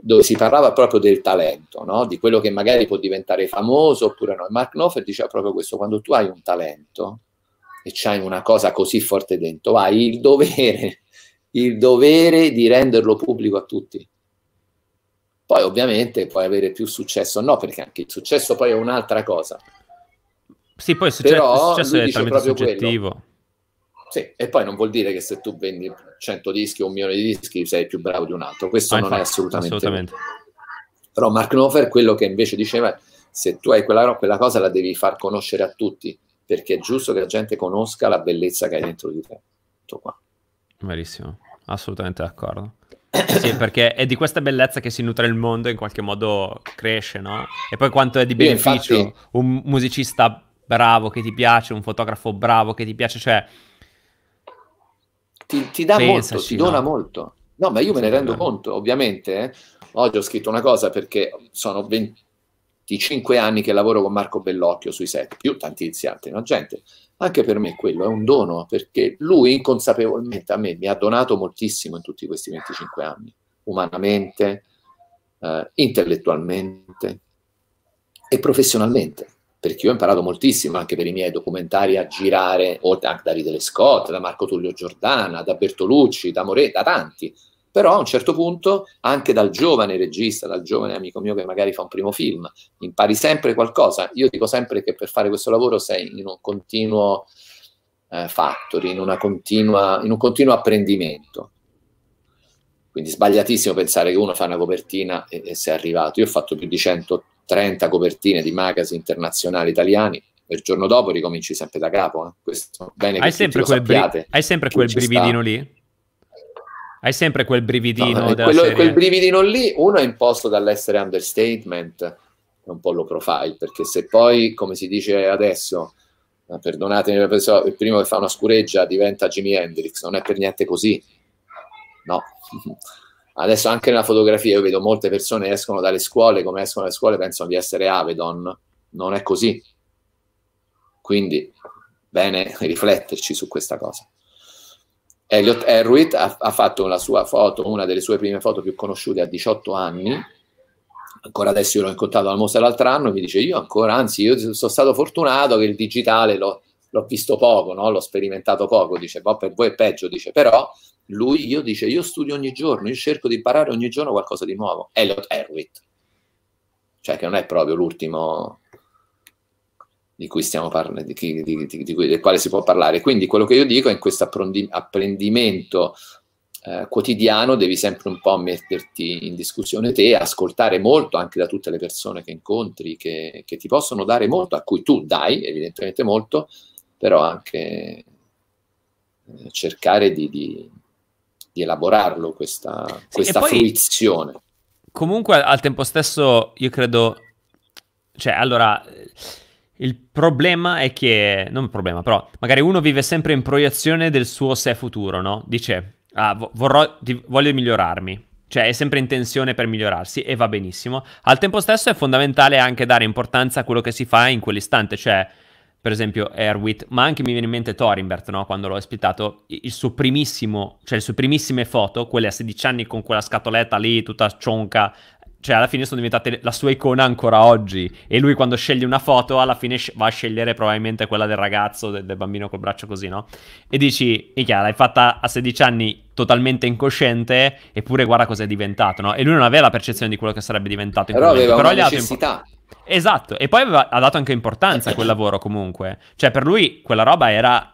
dove si parlava proprio del talento, no? di quello che magari può diventare famoso oppure no. Mark Knopfler diceva proprio questo, quando tu hai un talento e c'hai una cosa così forte dentro, hai il dovere, il dovere di renderlo pubblico a tutti poi ovviamente puoi avere più successo o no, perché anche il successo poi è un'altra cosa. Sì, poi il successo, Però il successo è totalmente soggettivo. Quello. Sì, e poi non vuol dire che se tu vendi 100 dischi o un milione di dischi sei più bravo di un altro, questo ah, non infatti, è assolutamente, assolutamente. Però Mark Knopfler quello che invece diceva se tu hai quella, quella cosa la devi far conoscere a tutti, perché è giusto che la gente conosca la bellezza che hai dentro di te. Tutto qua. Verissimo, assolutamente d'accordo. Sì, perché è di questa bellezza che si nutre il mondo e in qualche modo cresce, no? E poi quanto è di beneficio infatti... un musicista bravo che ti piace, un fotografo bravo che ti piace, cioè... Ti, ti dà Pensaci, molto, ti dona no? molto. No, ma io me ne rendo vero. conto, ovviamente. Eh. Oggi ho scritto una cosa perché sono 25 anni che lavoro con Marco Bellocchio sui set, più tantissimi altri, no? gente anche per me quello è un dono, perché lui inconsapevolmente a me mi ha donato moltissimo in tutti questi 25 anni, umanamente, eh, intellettualmente e professionalmente perché io ho imparato moltissimo anche per i miei documentari a girare, oltre anche da Ridley Scott, da Marco Tullio Giordana, da Bertolucci, da Moretta, da tanti, però a un certo punto anche dal giovane regista, dal giovane amico mio che magari fa un primo film, impari sempre qualcosa. Io dico sempre che per fare questo lavoro sei in un continuo eh, factory, in, continua, in un continuo apprendimento. Quindi sbagliatissimo pensare che uno fa una copertina e, e sei arrivato. Io ho fatto più di 130 copertine di magazine internazionali italiani, il giorno dopo ricominci sempre da capo. Eh. Questo, bene hai, sempre quel sappiate, hai sempre quel brividino sta. lì? hai sempre quel brividino. No, quello, quel brividino lì, uno è imposto dall'essere understatement, è un po' lo profile, perché se poi, come si dice adesso, perdonatemi, eh, il primo che fa una scureggia diventa Jimi Hendrix, non è per niente così. No. Adesso anche nella fotografia io vedo molte persone che escono dalle scuole, come escono dalle scuole pensano di essere Avedon, non è così. Quindi bene rifletterci su questa cosa. Elliot Erwitt ha, ha, fatto la sua foto, una delle sue prime foto più conosciute a 18 anni, ancora adesso io l'ho incontrato alla Mosè l'altro anno e mi dice io ancora, anzi io sono stato fortunato che il digitale l'ho, l'ho visto poco, no? l'ho sperimentato poco, dice, boh, per voi è peggio, dice, però lui io dice io studio ogni giorno, io cerco di imparare ogni giorno qualcosa di nuovo, Elliot Erwitt, cioè che non è proprio l'ultimo di cui stiamo parlando, di, chi, di, di, di cui, del quale si può parlare. Quindi quello che io dico è in questo apprendimento eh, quotidiano devi sempre un po' metterti in discussione te, ascoltare molto anche da tutte le persone che incontri, che, che ti possono dare molto, a cui tu dai evidentemente molto, però anche eh, cercare di, elaborarlo, questa, sì, questa poi, fruizione. Comunque al tempo stesso io credo, cioè allora il problema è che, non un problema, però magari uno vive sempre in proiezione del suo sé futuro, no? Dice, ah, vorrò, voglio migliorarmi, cioè è sempre in tensione per migliorarsi e va benissimo. Al tempo stesso è fondamentale anche dare importanza a quello che si fa in quell'istante, cioè per esempio Erwitt, ma anche mi viene in mente Thorinbert, no? quando l'ho ospitato, il suo primissimo, cioè le sue primissime foto, quelle a 16 anni con quella scatoletta lì tutta cionca cioè alla fine sono diventate la sua icona ancora oggi. E lui quando sceglie una foto, alla fine va a scegliere probabilmente quella del ragazzo, del, del bambino col braccio così, no? E dici, e chiaro, l'hai fatta a 16 anni totalmente incosciente, eppure guarda cosa è diventato, no? E lui non aveva la percezione di quello che sarebbe diventato in Però aveva però una necessità. Impo- esatto, e poi aveva, ha dato anche importanza a quel lavoro comunque. Cioè per lui quella roba era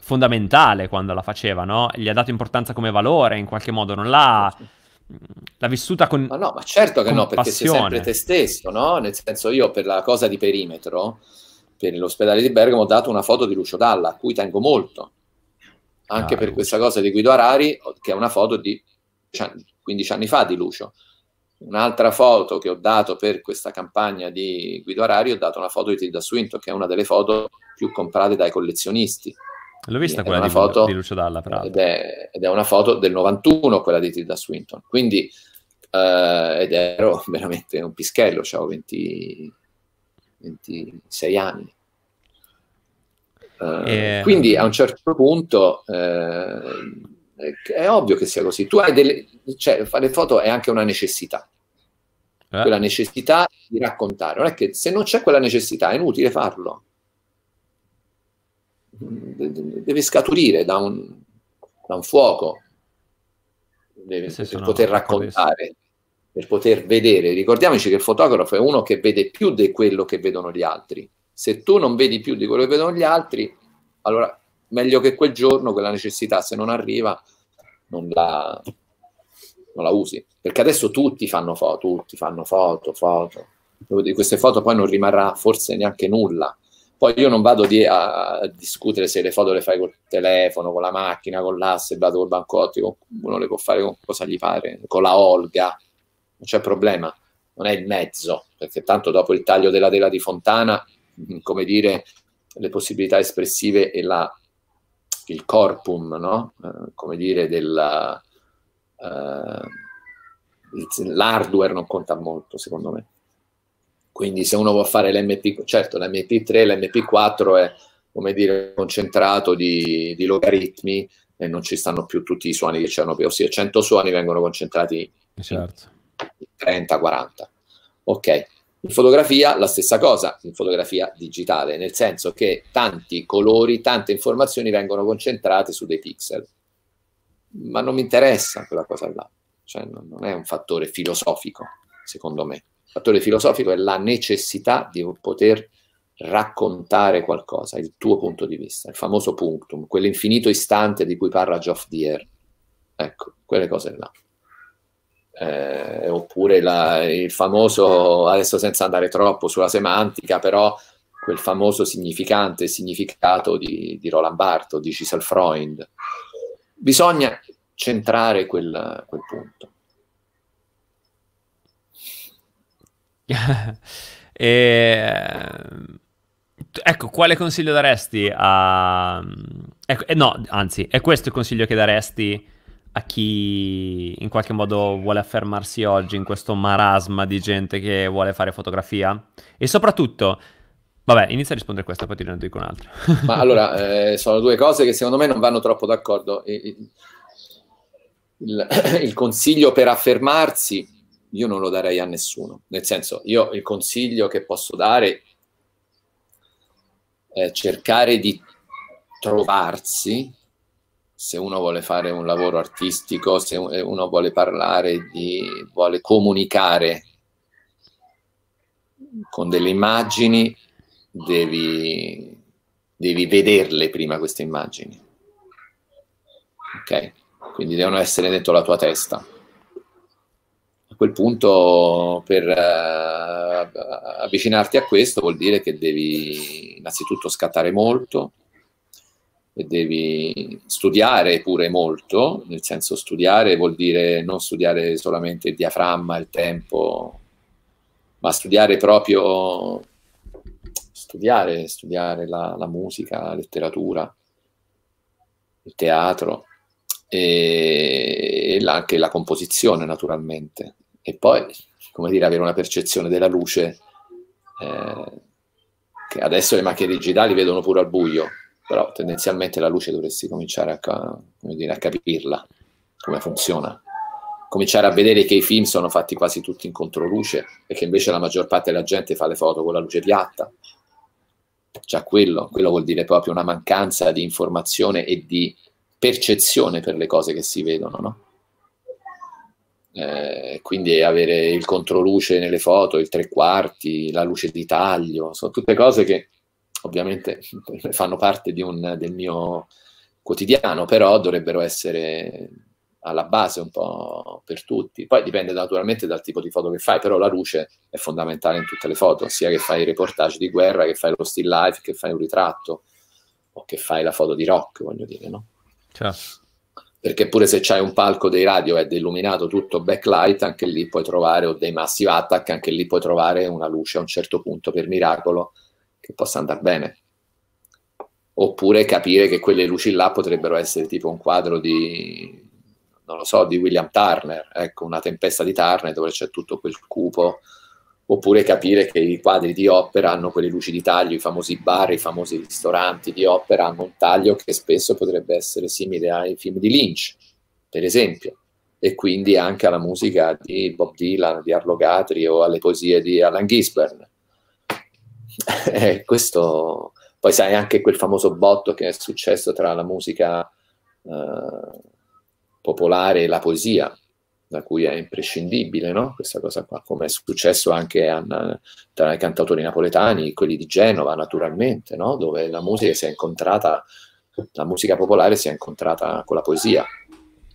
fondamentale quando la faceva, no? Gli ha dato importanza come valore, in qualche modo, non l'ha... Sì Mm, l'ha vissuta con Ma no, ma certo che no, perché passione. sei sempre te stesso, no? Nel senso io per la cosa di perimetro, per l'ospedale di Bergamo ho dato una foto di Lucio Dalla, a cui tengo molto. Anche ah, per Lucio. questa cosa di Guido Arari, che è una foto di 15 anni fa di Lucio. Un'altra foto che ho dato per questa campagna di Guido Arari, ho dato una foto di Tilda Swinton, che è una delle foto più comprate dai collezionisti. L'ho vista quella di, foto, di Lucio Dalla, Ed è, ed è, una foto del 91, quella di Tilda Swinton. Quindi, eh, ed ero veramente un pischello, avevo 26 anni. Eh, e... Quindi eh, a un certo punto eh, è ovvio che sia così. Tu hai delle, cioè, fare foto è anche una necessità. Eh. Quella necessità di raccontare. Non è che se non c'è quella necessità è inutile farlo deve scaturire da un, da un fuoco deve, per poter raccontare, per poter vedere. Ricordiamoci che il fotografo è uno che vede più di quello che vedono gli altri. Se tu non vedi più di quello che vedono gli altri, allora meglio che quel giorno quella necessità, se non arriva, non la, non la usi. Perché adesso tutti fanno foto, tutti fanno foto, foto. Di queste foto poi non rimarrà forse neanche nulla poi io non vado di, a, a, discutere se le foto le fai col telefono, con la macchina, con l'asse, vado col bancottico, uno le può fare con cosa gli pare, con la Olga, non c'è problema, non è il mezzo, perché tanto dopo il taglio della tela di Fontana, mm, come dire, le possibilità espressive e la, il corpum, no? eh, come dire, della, eh, l'hardware non conta molto, secondo me. Quindi se uno vuole fare l'MP, certo l'MP3, l'MP4 è come dire concentrato di, di logaritmi e non ci stanno più tutti i suoni che c'erano più, ossia 100 suoni vengono concentrati certo. 30-40. Ok, in fotografia la stessa cosa, in fotografia digitale, nel senso che tanti colori, tante informazioni vengono concentrate su dei pixel. Ma non mi interessa quella cosa là, cioè non, non è un fattore filosofico, secondo me fattore filosofico è la necessità di poter raccontare qualcosa, il tuo punto di vista, il famoso punctum, quell'infinito istante di cui parla Geoff Deere. Ecco, quelle cose là. Eh, oppure la, il famoso, adesso senza andare troppo sulla semantica, però quel famoso significante, significato di, di Roland Barthes, di Giselle Freund. Bisogna centrare quel, quel punto. e... Ehm, ecco, quale consiglio daresti a... Ecco, eh, no, anzi, è questo il consiglio che daresti a chi in qualche modo vuole affermarsi oggi in questo marasma di gente che vuole fare fotografia? E soprattutto, vabbè, inizia a rispondere a questa, poi ti ne dico un'altra. Ma allora, eh, sono due cose che secondo me non vanno troppo d'accordo. Il, il, il consiglio per affermarsi io non lo darei a nessuno. Nel senso, io il consiglio che posso dare è cercare di trovarsi, se uno vuole fare un lavoro artistico, se eh, uno vuole parlare, di, vuole comunicare con delle immagini, devi, devi vederle prima queste immagini. Ok? Quindi devono essere dentro la tua testa a quel punto per uh, avvicinarti a questo vuol dire che devi innanzitutto scattare molto e devi studiare pure molto, nel senso studiare vuol dire non studiare solamente il diaframma, il tempo, ma studiare proprio studiare, studiare la, la musica, la letteratura, il teatro e anche la composizione naturalmente e poi, come dire, avere una percezione della luce eh, che adesso le macchine digitali vedono pure al buio, però tendenzialmente la luce dovresti cominciare a, come dire, a capirla, come funziona. Cominciare a vedere che i film sono fatti quasi tutti in controluce e che invece la maggior parte della gente fa le foto con la luce piatta. Già quello, quello vuol dire proprio una mancanza di informazione e di percezione per le cose che si vedono, no? eh, quindi avere il controluce nelle foto, il tre quarti, la luce di taglio, sono tutte cose che ovviamente fanno parte un, del mio quotidiano, però dovrebbero essere alla base un po' per tutti. Poi dipende naturalmente dal tipo di foto che fai, però la luce è fondamentale in tutte le foto, sia che fai i reportage di guerra, che fai lo still life, che fai un ritratto o che fai la foto di rock, voglio dire, no? Certo perché pure se c'hai un palco dei radio ed è illuminato tutto backlight, anche lì puoi trovare, o dei massive attack, anche lì puoi trovare una luce a un certo punto per miracolo che possa andare bene. Oppure capire che quelle luci là potrebbero essere tipo un quadro di, non lo so, di William Turner, ecco, una tempesta di Turner dove c'è tutto quel cupo, oppure capire che i quadri di opera hanno quelle luci di taglio, i famosi bar, i famosi ristoranti di opera hanno un taglio che spesso potrebbe essere simile ai film di Lynch, per esempio, e quindi anche alla musica di Bob Dylan, di Arlo Gatri o alle poesie di Alan Gisburn. Eh, questo poi sai anche quel famoso botto che è successo tra la musica eh, popolare e la poesia da cui è imprescindibile no? questa cosa qua, come è successo anche a, tra i cantautori napoletani, quelli di Genova naturalmente, no? dove la musica si è incontrata, la musica popolare si è incontrata con la poesia.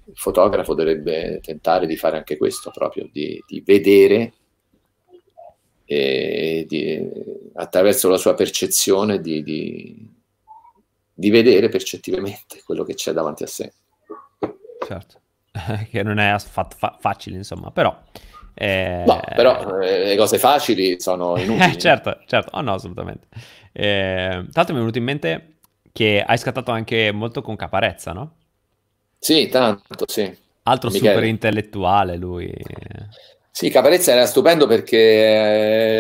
Il fotografo dovrebbe tentare di fare anche questo, proprio di, di vedere e, di, attraverso la sua percezione di, di, di vedere percettivamente quello che c'è davanti a sé. Certo. che non è affatto fa- facile, insomma, però... Eh... No, però eh, le cose facili sono eh, inutili. Eh. certo, certo, oh no, assolutamente. Eh, tra l'altro mi è venuto in mente che hai scattato anche molto con Caparezza, no? Sì, tanto, sì. Altro Michele. super intellettuale lui. Sì, Caparezza era stupendo perché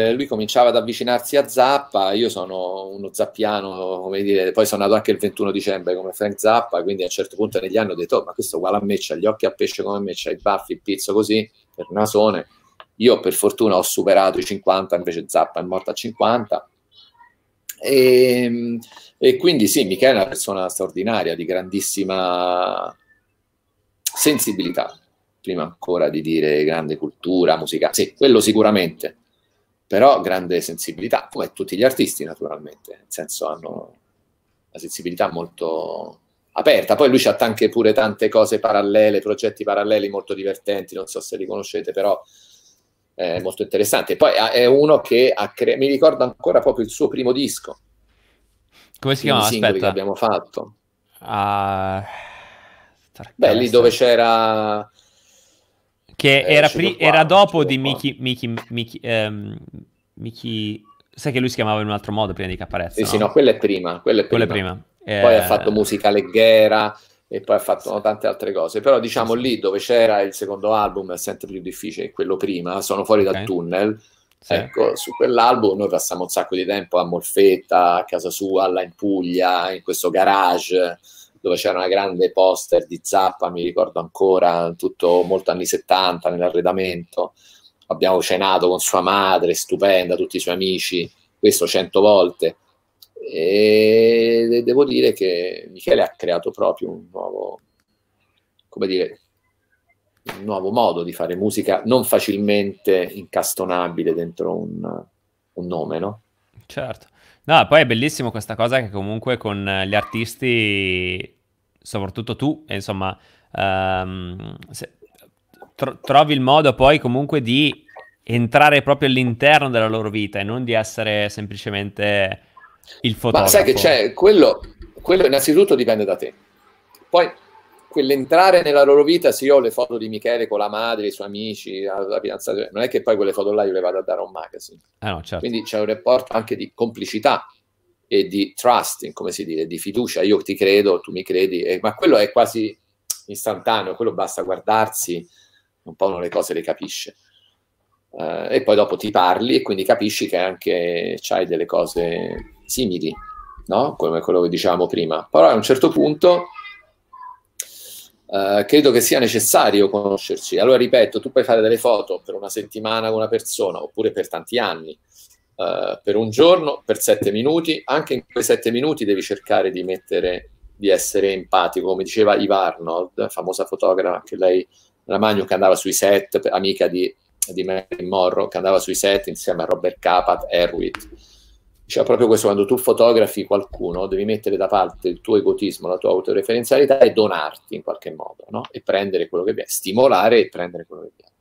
eh, lui cominciava ad avvicinarsi a Zappa, io sono uno zappiano, come dire, poi sono nato anche il 21 dicembre come Frank Zappa, quindi a un certo punto negli anni ho detto, oh, ma questo è uguale a me, c'ha gli occhi a pesce come me, c'ha i baffi, il pizzo così, per nasone. Io per fortuna ho superato i 50, invece Zappa è morto a 50. E, ehm, e quindi sì, Michele è una persona straordinaria, di grandissima sensibilità, prima ancora di dire grande cultura musicale, sì, quello sicuramente, però grande sensibilità, come tutti gli artisti naturalmente, nel senso hanno una sensibilità molto aperta, poi lui c'ha anche pure tante cose parallele, progetti paralleli molto divertenti, non so se li conoscete, però è molto interessante. Poi è uno che ha cre- mi ricordo ancora proprio il suo primo disco. Come si chiama? Aspetta. Che abbiamo fatto. Uh... Beh, lì dove c'era che eh, era, pri- era dopo di Mickey... Mickey, Mickey, ehm, Mickey... Sai che lui si chiamava in un altro modo prima di Caparezza? Sì, no? sì, no, quella è prima. Quella è prima. Quella è prima. Eh... Poi ha eh, fatto musica leggera e poi ha fatto no, tante altre cose. Però diciamo sì. lì dove c'era il secondo album è sempre più difficile, quello prima, sono fuori okay. dal tunnel. Sì. Ecco, su quell'album noi passiamo un sacco di tempo a Molfetta, a casa sua, là in Puglia, in questo garage dove c'era una grande poster di Zappa, mi ricordo ancora, tutto molto anni 70 nell'arredamento. Abbiamo cenato con sua madre, stupenda, tutti i suoi amici, questo cento volte. E devo dire che Michele ha creato proprio un nuovo, come dire, un nuovo modo di fare musica non facilmente incastonabile dentro un, un nome, no? Certo. No, poi è bellissimo questa cosa che comunque con eh, gli artisti, soprattutto tu, insomma, um, se, tro- trovi il modo poi comunque di entrare proprio all'interno della loro vita e non di essere semplicemente il fotografo. Ma sai che c'è, quello, quello innanzitutto dipende da te. Poi quell'entrare nella loro vita, se io ho le foto di Michele con la madre, i suoi amici, la, fidanzata, non è che poi quelle foto là io le vado a dare a un magazine. Ah, no, certo. Quindi c'è un rapporto anche di complicità e di trusting, come si dice, di fiducia, io ti credo, tu mi credi, eh, ma quello è quasi istantaneo, quello basta guardarsi, un po' uno le cose le capisce. Uh, e poi dopo ti parli e quindi capisci che anche c'hai delle cose simili, no? come quello che dicevamo prima. Però a un certo punto eh, credo che sia necessario conoscerci. Allora, ripeto, tu puoi fare delle foto per una settimana con una persona oppure per tanti anni, uh, per un giorno, per sette minuti. Anche in quei sette minuti devi cercare di mettere, di essere empatico. Come diceva Iva Arnold, famosa fotografa, che lei, la Magno, che andava sui set, amica di, di Marilyn Monroe, che andava sui set insieme a Robert Capat, Erwitt diceva cioè, proprio questo, quando tu fotografi qualcuno devi mettere da parte il tuo egotismo, la tua autoreferenzialità e donarti in qualche modo, no? E prendere quello che viene, stimolare e prendere quello che viene.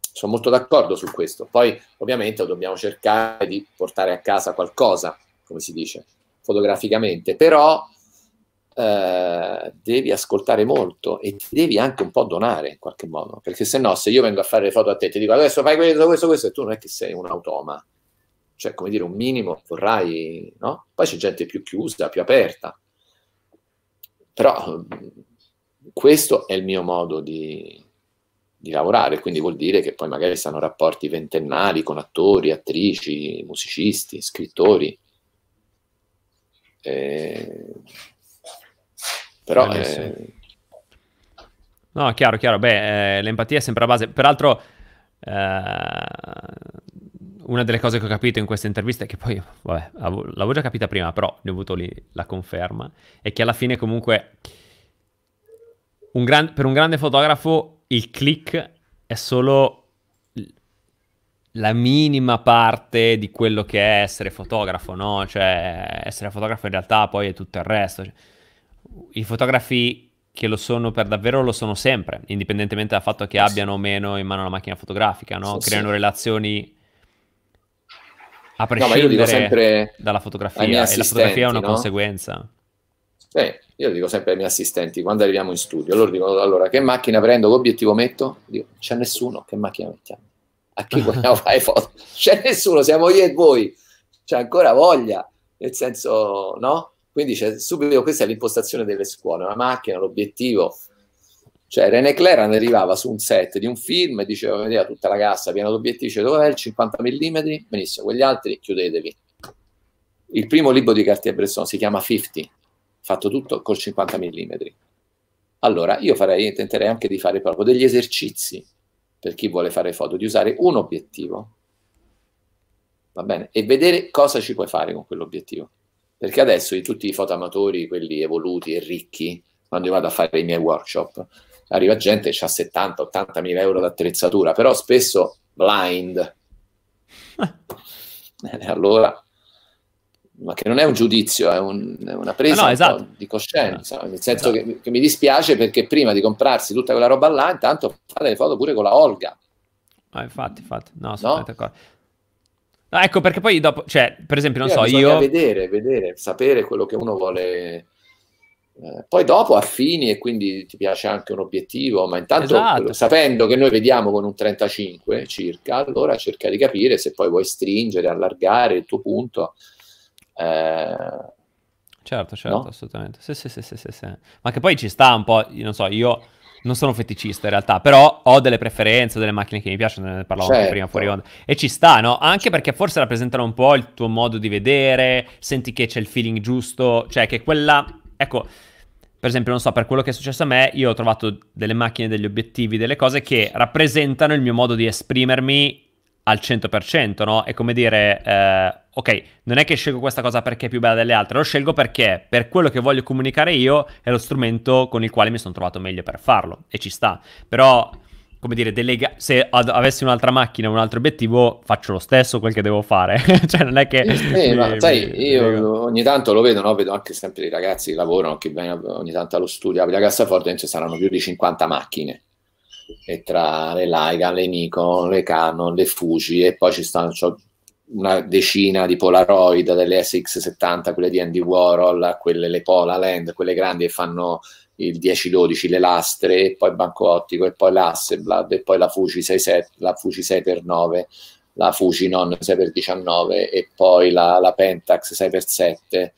Sono molto d'accordo su questo. Poi ovviamente dobbiamo cercare di portare a casa qualcosa, come si dice, fotograficamente, però eh, devi ascoltare molto e ti devi anche un po' donare in qualche modo, perché se no se io vengo a fare le foto a te e ti dico adesso fai questo, questo, questo e tu non è che sei un automa cioè come dire un minimo vorrai, no? Poi c'è gente più chiusa, più aperta, però mm, questo è il mio modo di, di lavorare, quindi vuol dire che poi magari stanno rapporti ventennali con attori, attrici, musicisti, scrittori. Eh, però... Eh... eh no, chiaro, chiaro, beh, eh, l'empatia è sempre la base, peraltro... Eh una delle cose che ho capito in questa intervista, che poi vabbè, l'avevo già capita prima, però ne ho avuto lì la conferma, è che alla fine comunque un gran, per un grande fotografo il click è solo la minima parte di quello che è essere fotografo, no? Cioè, essere fotografo in realtà poi è tutto il resto. I fotografi che lo sono per davvero lo sono sempre, indipendentemente dal fatto che abbiano o meno in mano la macchina fotografica, no? Creano relazioni a prescindere no, io dico sempre dalla fotografia, e la fotografia è una no? conseguenza. Beh, io dico sempre ai miei assistenti, quando arriviamo in studio, loro dicono, allora, che macchina prendo, che obiettivo metto? Dico, c'è nessuno, che macchina mettiamo? A chi vogliamo fare foto? C'è nessuno, siamo io e voi. C'è ancora voglia, nel senso, no? Quindi c'è subito, questa è l'impostazione delle scuole, la macchina, l'obiettivo, cioè, René Cleran arrivava su un set di un film e diceva, vedeva tutta la cassa piena d'obiettivi, dove è il 50 mm? Benissimo, quegli altri chiudetevi. Il primo libro di Cartier-Bresson si chiama 50, fatto tutto col 50 mm. Allora, io farei, tenterei anche di fare proprio degli esercizi per chi vuole fare foto, di usare un obiettivo, va bene, e vedere cosa ci puoi fare con quell'obiettivo. Perché adesso tutti i fotoamatori, quelli evoluti e ricchi, quando io vado a fare i miei workshop, arriva gente che ha 70-80 mila euro di attrezzatura, però spesso blind. Eh, allora, ma che non è un giudizio, è, un, è una presa no, esatto. di coscienza, esatto. nel senso esatto. che, che, mi dispiace perché prima di comprarsi tutta quella roba là, intanto fate le foto pure con la Olga. Ah, infatti, infatti, no, sono no? d'accordo. No, ecco perché poi dopo, cioè, per esempio, non eh, so, io... Vedere, vedere, sapere quello che uno vuole eh, poi dopo affini e quindi ti piace anche un obiettivo, ma intanto esatto. sapendo che noi vediamo con un 35 circa, allora cerca di capire se poi vuoi stringere, allargare il tuo punto. Eh, certo, certo, no? assolutamente. Sì, sì, sì, sì, sì, sì. Ma che poi ci sta un po', non so, io non sono feticista in realtà, però ho delle preferenze, delle macchine che mi piacciono, ne parlavo certo. prima fuori certo. onda. E ci sta, no? Anche perché forse rappresentano un po' il tuo modo di vedere, senti che c'è il feeling giusto, cioè che quella Ecco, per esempio, non so, per quello che è successo a me, io ho trovato delle macchine, degli obiettivi, delle cose che rappresentano il mio modo di esprimermi al 100%, no? È come dire, eh, ok, non è che scelgo questa cosa perché è più bella delle altre, lo scelgo perché per quello che voglio comunicare io è lo strumento con il quale mi sono trovato meglio per farlo, e ci sta. Però come dire, delega- se ad- avessi un'altra macchina, un altro obiettivo, faccio lo stesso quel che devo fare. cioè, non è che. Eh, mi, ma, sai, mi, io mi... ogni tanto lo vedo, no? vedo anche sempre i ragazzi che lavorano, che vengono ogni tanto allo studio. Apri la cassaforte e ci saranno più di 50 macchine. E tra le Laiga, le Nikon, le Canon, le Fuji, e poi ci stanno una decina di Polaroid, delle SX70, quelle di Andy Warhol, quelle le Pola quelle grandi che fanno il 10-12, le lastre, e poi Banco Ottico, e poi l'Assemblad, e poi la Fuji 6, la Fuci 6x9, la Fuji Non 6x19, e poi la, la Pentax 6x7,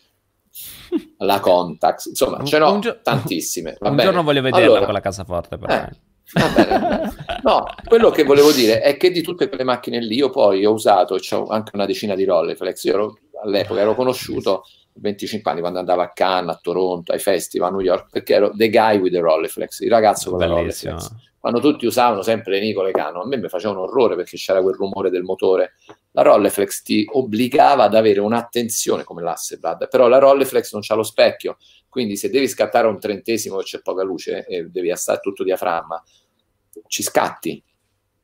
la Contax, insomma, ce n'ho gio- tantissime. Va un bene. giorno voglio vederla allora, quella casaforte, però. Eh, eh. va bene. No, quello che volevo dire è che di tutte quelle macchine lì io poi ho usato, ho anche una decina di Rolleiflex, io ero, all'epoca ero conosciuto 25 anni quando andavo a Cannes, a Toronto, ai festival, a New York, perché ero the guy with the Rolleflex, il ragazzo con Bellissimo. la Rolleflex. Quando tutti usavano sempre le Nicole Cano, a me mi faceva un orrore perché c'era quel rumore del motore. La Rolleflex ti obbligava ad avere un'attenzione come l'Assebrad, però la Rolleflex non c'ha lo specchio, quindi se devi scattare un trentesimo e c'è poca luce e eh, devi stare tutto diaframma, ci scatti,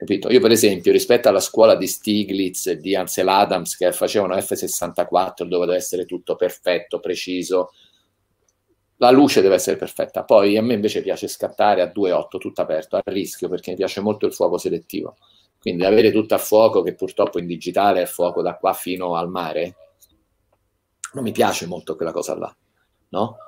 Capito? Io per esempio rispetto alla scuola di Stiglitz e di Ansel Adams che facevano F64 dove deve essere tutto perfetto, preciso, la luce deve essere perfetta. Poi a me invece piace scattare a 2.8 tutto aperto, a rischio, perché mi piace molto il fuoco selettivo. Quindi avere tutto a fuoco, che purtroppo in digitale è fuoco da qua fino al mare, non mi piace molto quella cosa là, no?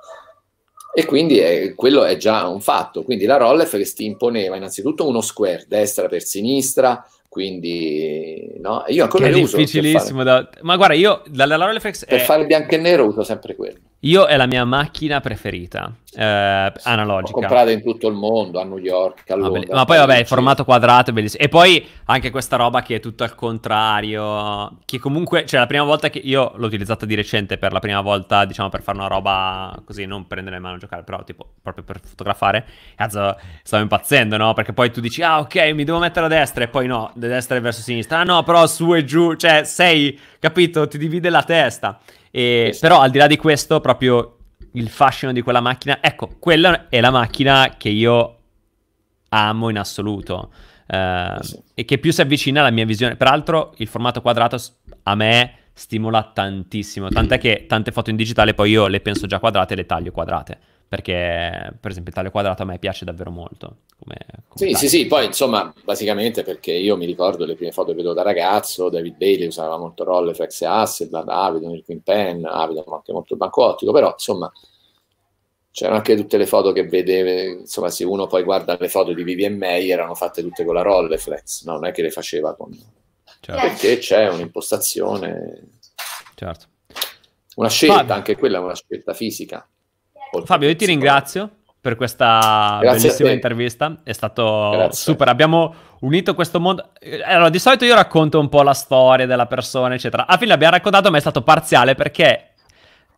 E quindi è, quello è già un fatto. Quindi la Rollef che ti imponeva innanzitutto uno square, destra per sinistra, quindi no, io ancora che è difficilissimo da... ma guarda io dalla Rolleiflex per è... fare bianco e nero uso sempre quello io è la mia macchina preferita, eh, analogica. L'ho comprata in tutto il mondo, a New York, a Londra. Ah, ma poi vabbè, il formato quadrato è bellissimo. E poi anche questa roba che è tutto al contrario, che comunque, cioè la prima volta che io l'ho utilizzata di recente per la prima volta, diciamo per fare una roba così, non prendere in mano a giocare, però tipo proprio per fotografare, cazzo, stavo impazzendo, no? Perché poi tu dici, ah ok, mi devo mettere a destra, e poi no, da destra verso sinistra, ah no, però su e giù, cioè sei, capito, ti divide la testa. E, sì. Però al di là di questo, proprio il fascino di quella macchina, ecco, quella è la macchina che io amo in assoluto. Eh, sì. E che più si avvicina alla mia visione. Peraltro, il formato quadrato a me stimola tantissimo. Tant'è che tante foto in digitale poi io le penso già quadrate e le taglio quadrate perché per esempio Italia Quadrato a me piace davvero molto. Come, come sì, sì, sì, poi insomma, basicamente perché io mi ricordo le prime foto che vedevo da ragazzo, David Bailey usava molto Flex e Hasselblad, Avidon, il Pen, Avidon anche molto il banco ottico, però insomma c'erano anche tutte le foto che vedeva, insomma se uno poi guarda le foto di Vivian May erano fatte tutte con la Rolleiflex, no? non è che le faceva con... Certo. Perché c'è un'impostazione... Certo. Una scelta, Fabio. anche quella è una scelta fisica. Fabio, io ti ringrazio per questa Grazie bellissima intervista. È stato Grazie. super. Abbiamo unito questo mondo. Allora, di solito io racconto un po' la storia della persona, eccetera. A fine l'abbiamo raccontato, ma è stato parziale perché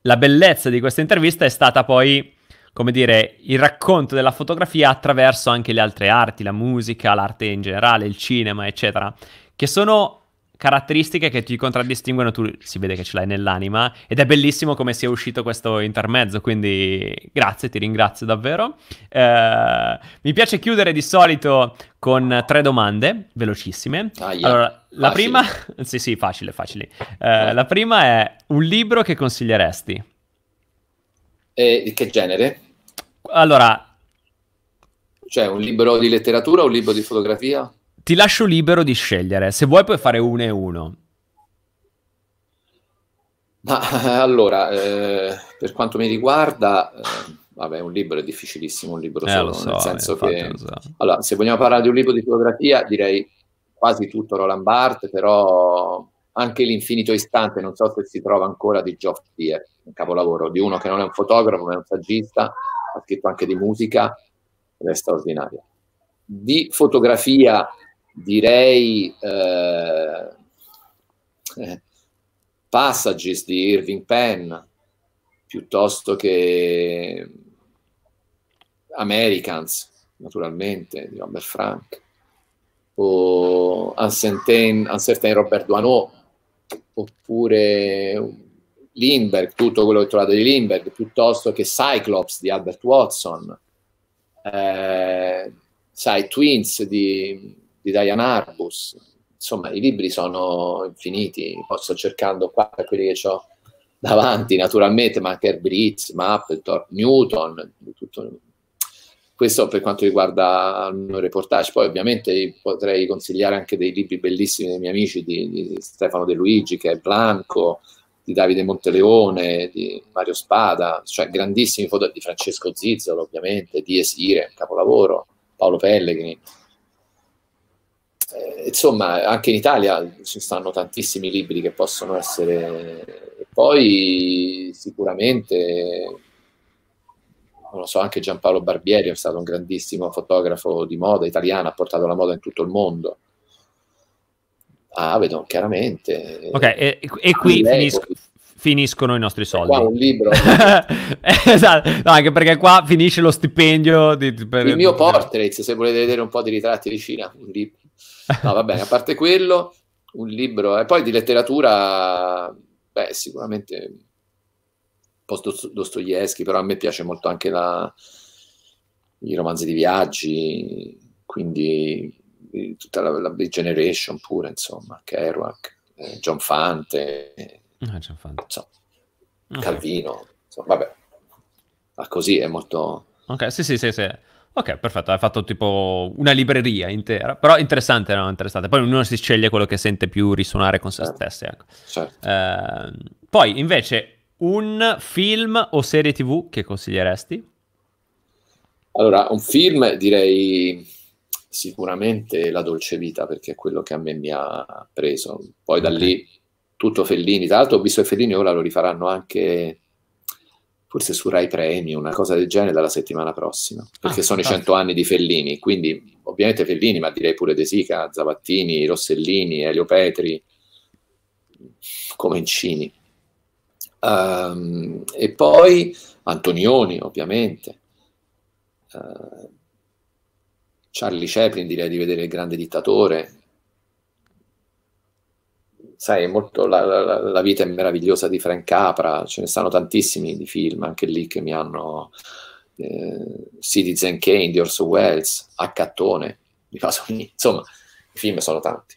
la bellezza di questa intervista è stata poi, come dire, il racconto della fotografia attraverso anche le altre arti, la musica, l'arte in generale, il cinema, eccetera, che sono caratteristiche che ti contraddistinguono, tu si vede che ce l'hai nell'anima ed è bellissimo come sia uscito questo intermezzo, quindi grazie, ti ringrazio davvero. Eh, mi piace chiudere di solito con tre domande velocissime. Ah, yeah. Allora, la prima, sì sì, facile, facile. Eh, la prima è un libro che consiglieresti? E di che genere? Allora... Cioè un libro di letteratura o un libro di fotografia? Ti lascio libero di scegliere. Se vuoi puoi fare uno e uno. Ma eh, allora, eh, per quanto mi riguarda, eh, vabbè, un libro è difficilissimo, un libro eh, solo, eh, so, nel senso che... So. Allora, se vogliamo parlare di un libro di fotografia, direi quasi tutto Roland Barthes, però anche l'infinito istante, non so se si trova ancora, di Geoff Tier, un capolavoro di uno che non è un fotografo, ma è un saggista, ha scritto anche di musica, ed è straordinario. Di fotografia direi eh, eh, Passages di Irving Penn piuttosto che Americans naturalmente di Robert Frank o Uncertain, Uncertain Robert Duaneau oppure Lindbergh, tutto quello che ho trovato di Lindbergh piuttosto che Cyclops di Albert Watson eh, sai, Twins di di Diane Arbus. Insomma, i libri sono infiniti, sto cercando qua quelli che ho davanti, naturalmente, ma anche Blitz, Mapplethorpe, Newton, tutto. Questo per quanto riguarda il mio reportage. Poi ovviamente potrei consigliare anche dei libri bellissimi dei miei amici, di, di Stefano De Luigi, che è Blanco, di Davide Monteleone, di Mario Spada, cioè grandissimi foto di Francesco Zizzolo, ovviamente, di Esire, capolavoro, Paolo Pellegrini insomma, anche in Italia ci stanno tantissimi libri che possono essere... E poi sicuramente, non lo so, anche Giampaolo Barbieri è stato un grandissimo fotografo di moda italiano, ha portato la moda in tutto il mondo. Ah, vedo chiaramente. Ok, e, e qui finisco, finiscono i nostri soldi. Qua un libro. esatto, no, anche perché qua finisce lo stipendio. Di, per... Il mio portrait, se volete vedere un po' di ritratti di Cina, un libro. No, va bene, a parte quello, un libro, e eh. poi di letteratura, beh, sicuramente po' Dostoevsky, però a me piace molto anche la, i romanzi di viaggi, quindi eh, tutta la, la Big Generation pure, insomma, Kerouac, John Fante, eh, John Fante. Insomma, ah, okay. Calvino, insomma, vabbè, ma così è molto... Ok, sì, sì, sì, sì. Ok, perfetto, hai fatto tipo una libreria intera, però interessante, no? interessante. Poi ognuno si sceglie quello che sente più risuonare con se certo. stessi. Ecco. Certo. Eh, poi invece un film o serie tv che consiglieresti? Allora, un film direi sicuramente La dolce vita perché è quello che a me mi ha preso. Poi okay. da lì tutto Fellini, tra l'altro ho visto che Fellini ora lo rifaranno anche forse su Rai Premi, una cosa del genere, dalla settimana prossima, perché ah, sono i cento anni di Fellini, quindi ovviamente Fellini, ma direi pure De Sica, Zavattini, Rossellini, Elio Petri, Comencini. Um, ehm, e poi Antonioni, ovviamente. Uh, Charlie Chaplin direi di vedere il grande dittatore, sai, molto, la, la, la, vita è meravigliosa di Frank Capra, ce ne stanno tantissimi di film anche lì che mi hanno eh, Citizen Kane The Orso Welles, A insomma, i film sono tanti.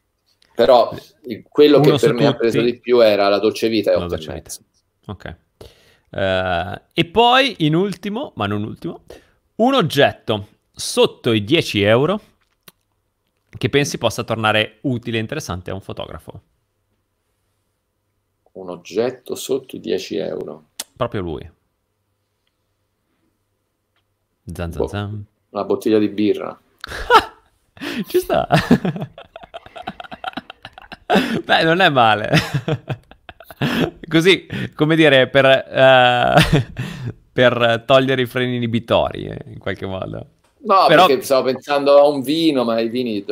Però il, quello Uno che per me tutti. ha preso di più era La dolce vita e Otto e Ok. Uh, e poi, in ultimo, ma non ultimo, un oggetto sotto i 10 euro che pensi possa tornare utile e interessante a un fotografo? un oggetto sotto i 10 euro. Proprio lui. Zan, zan, boh, zan. Una bottiglia di birra. Ci sta. Beh, non è male. Così, come dire, per, uh, per togliere i freni inibitori, eh, in qualche modo. No, Però... perché stavo pensando a un vino, ma i vini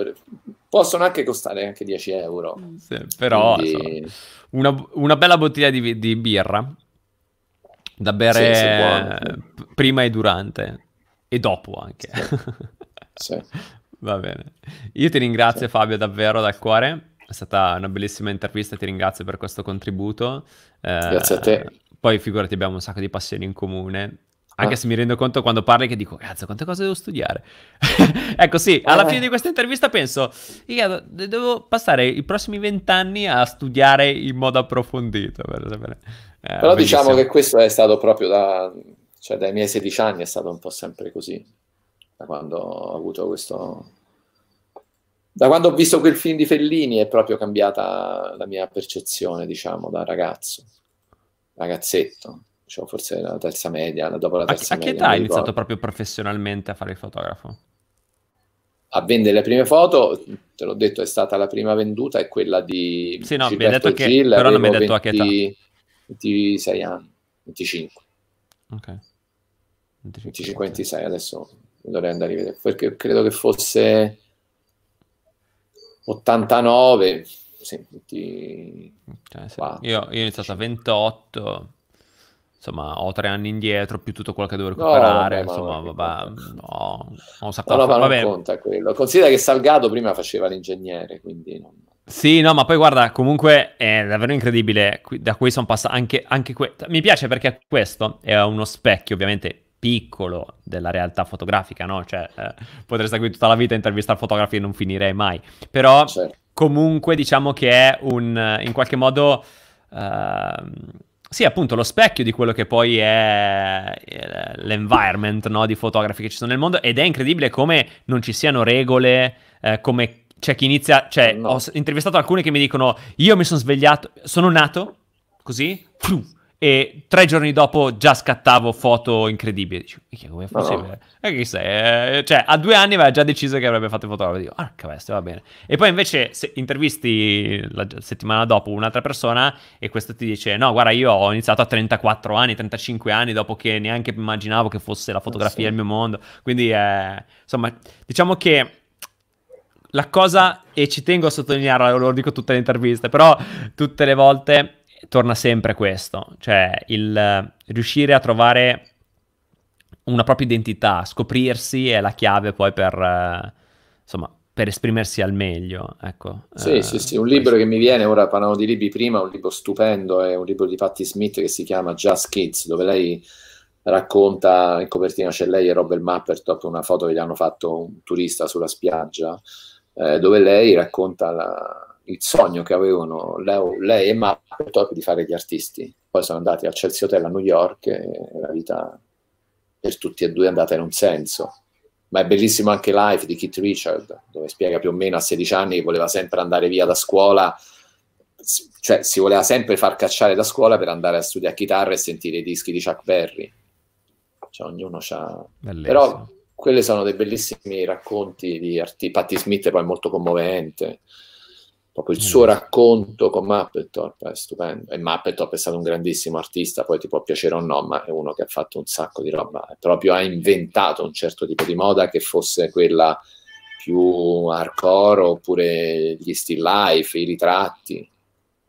possono anche costare anche 10 euro. Sì, però Quindi... so, una, una bella bottiglia di, di, birra da bere sì, buono, sì. prima e durante e dopo anche. Va bene. Io ti ringrazio Fabio davvero dal cuore, è stata una bellissima intervista, ti ringrazio per questo contributo. Eh, Grazie a te. Poi figurati abbiamo un sacco di passioni in comune anche ah. se mi rendo conto quando parli che dico, cazzo, quante cose devo studiare. ecco, sì, alla eh. fine di questa intervista penso, io devo passare i prossimi vent'anni a studiare in modo approfondito. Per Eh, Però diciamo bellissimo. diciamo che questo è stato proprio da, cioè dai miei 16 anni è stato un po' sempre così, da quando ho avuto questo... Da quando ho visto quel film di Fellini è proprio cambiata la mia percezione, diciamo, da ragazzo, ragazzetto diciamo, forse la terza media, dopo la terza a, media. A che età hai iniziato proprio professionalmente a fare il fotografo? A vendere le prime foto, te l'ho detto, è stata la prima venduta, è quella di Sì, no, Gilberto mi hai detto che, Gil, però non mi hai detto 20, a che età. 26 anni, 25. Ok. 25-26, adesso dovrei andare a vedere, perché credo che fosse 89, sì, 20... cioè, io, io ho iniziato a 28 insomma, ho tre anni indietro, più tutto quello che devo recuperare, no, insomma, vabbè, mm, no, ho un sacco no, no, ma vabbè. non conta quello. Considera che Salgado prima faceva l'ingegnere, quindi... Non... Sì, no, ma poi guarda, comunque è davvero incredibile, da qui sono passato anche, anche que... Mi piace perché questo è uno specchio, ovviamente, piccolo della realtà fotografica, no? Cioè, eh, potrei stare qui tutta la vita a intervistare fotografi e non finirei mai, però certo. comunque diciamo che è un, in qualche modo... Uh, sì, appunto, lo specchio di quello che poi è eh, l'environment no, di fotografi che ci sono nel mondo ed è incredibile come non ci siano regole, eh, come c'è chi inizia, cioè no. ho intervistato alcuni che mi dicono io mi sono svegliato, sono nato così, e tre giorni dopo già scattavo foto incredibili. Dici, come è possibile? No. Eh, sei, eh, cioè, a due anni aveva già deciso che avrebbe fatto fotografo. Dico, ah, bestia, va bene. E poi invece se intervisti la settimana dopo un'altra persona e questo ti dice, no, guarda, io ho iniziato a 34 anni, 35 anni, dopo che neanche immaginavo che fosse la fotografia eh, sì. il mio mondo. Quindi, eh, insomma, diciamo che la cosa, e ci tengo a sottolinearla, lo dico tutte le interviste, però tutte le volte torna sempre questo, cioè il eh, riuscire a trovare una propria identità, scoprirsi è la chiave poi per, eh, insomma, per esprimersi al meglio. Ecco. Sì, eh, sì, sì, un libro questo. che mi viene, ora parlavo di libri prima, un libro stupendo, è un libro di Patti Smith che si chiama Just Kids, dove lei racconta, in copertina c'è lei e Robert Mappertop, una foto che gli hanno fatto un turista sulla spiaggia, eh, dove lei racconta la, il sogno che avevano lei, lei e Marco di fare gli artisti. Poi sono andati al Chelsea Hotel a New York e la vita per tutti e due è andata in un senso. Ma è bellissimo anche Life di Keith Richard, dove spiega più o meno a 16 anni che voleva sempre andare via da scuola, cioè si voleva sempre far cacciare da scuola per andare a studiare chitarra e sentire i dischi di Chuck Berry. Cioè, ognuno ha... Però quelli sono dei bellissimi racconti di arti... Patti Smith poi molto commovente proprio il eh, suo racconto con Mappetop è stupendo e Mapplethorpe è stato un grandissimo artista poi ti può piacere o no ma è uno che ha fatto un sacco di roba proprio ha inventato un certo tipo di moda che fosse quella più hardcore oppure gli still life, i ritratti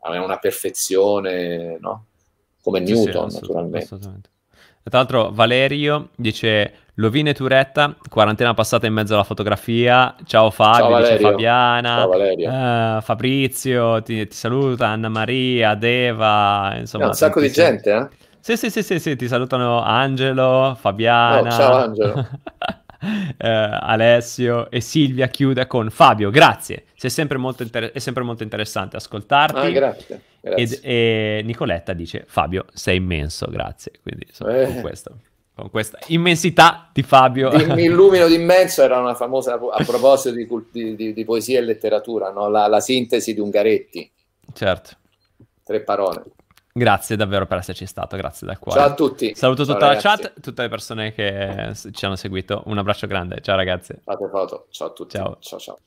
aveva una perfezione no? come sì, Newton sì, naturalmente tra l'altro Valerio dice Lovine Turetta, quarantena passata in mezzo alla fotografia. Ciao Fabio, Ciao dice Fabiana, Ciao uh, Fabrizio, ti, ti, saluta, Anna Maria, Deva, insomma. No, eh, un sacco di gente, eh? Sì, sì, sì, sì, sì, ti salutano Angelo, Fabiana. Oh, ciao Angelo. eh, Alessio e Silvia chiude con Fabio, grazie, Sei sempre molto, inter- è sempre molto interessante ascoltarti. Ah, grazie. grazie. Ed, e Nicoletta dice Fabio, sei immenso, grazie. Quindi insomma, eh. questo con questa immensità di Fabio. Mi illumino d'immenso era una famosa, a proposito di, di, di, di poesia e letteratura, no? la, la, sintesi di Ungaretti. Certo. Tre parole. Grazie davvero per esserci stato, grazie dal cuore. Ciao a tutti. Saluto tutta ciao, la chat, tutte le persone che ci hanno seguito. Un abbraccio grande, ciao ragazzi. Fate foto, ciao a tutti. Ciao ciao. ciao.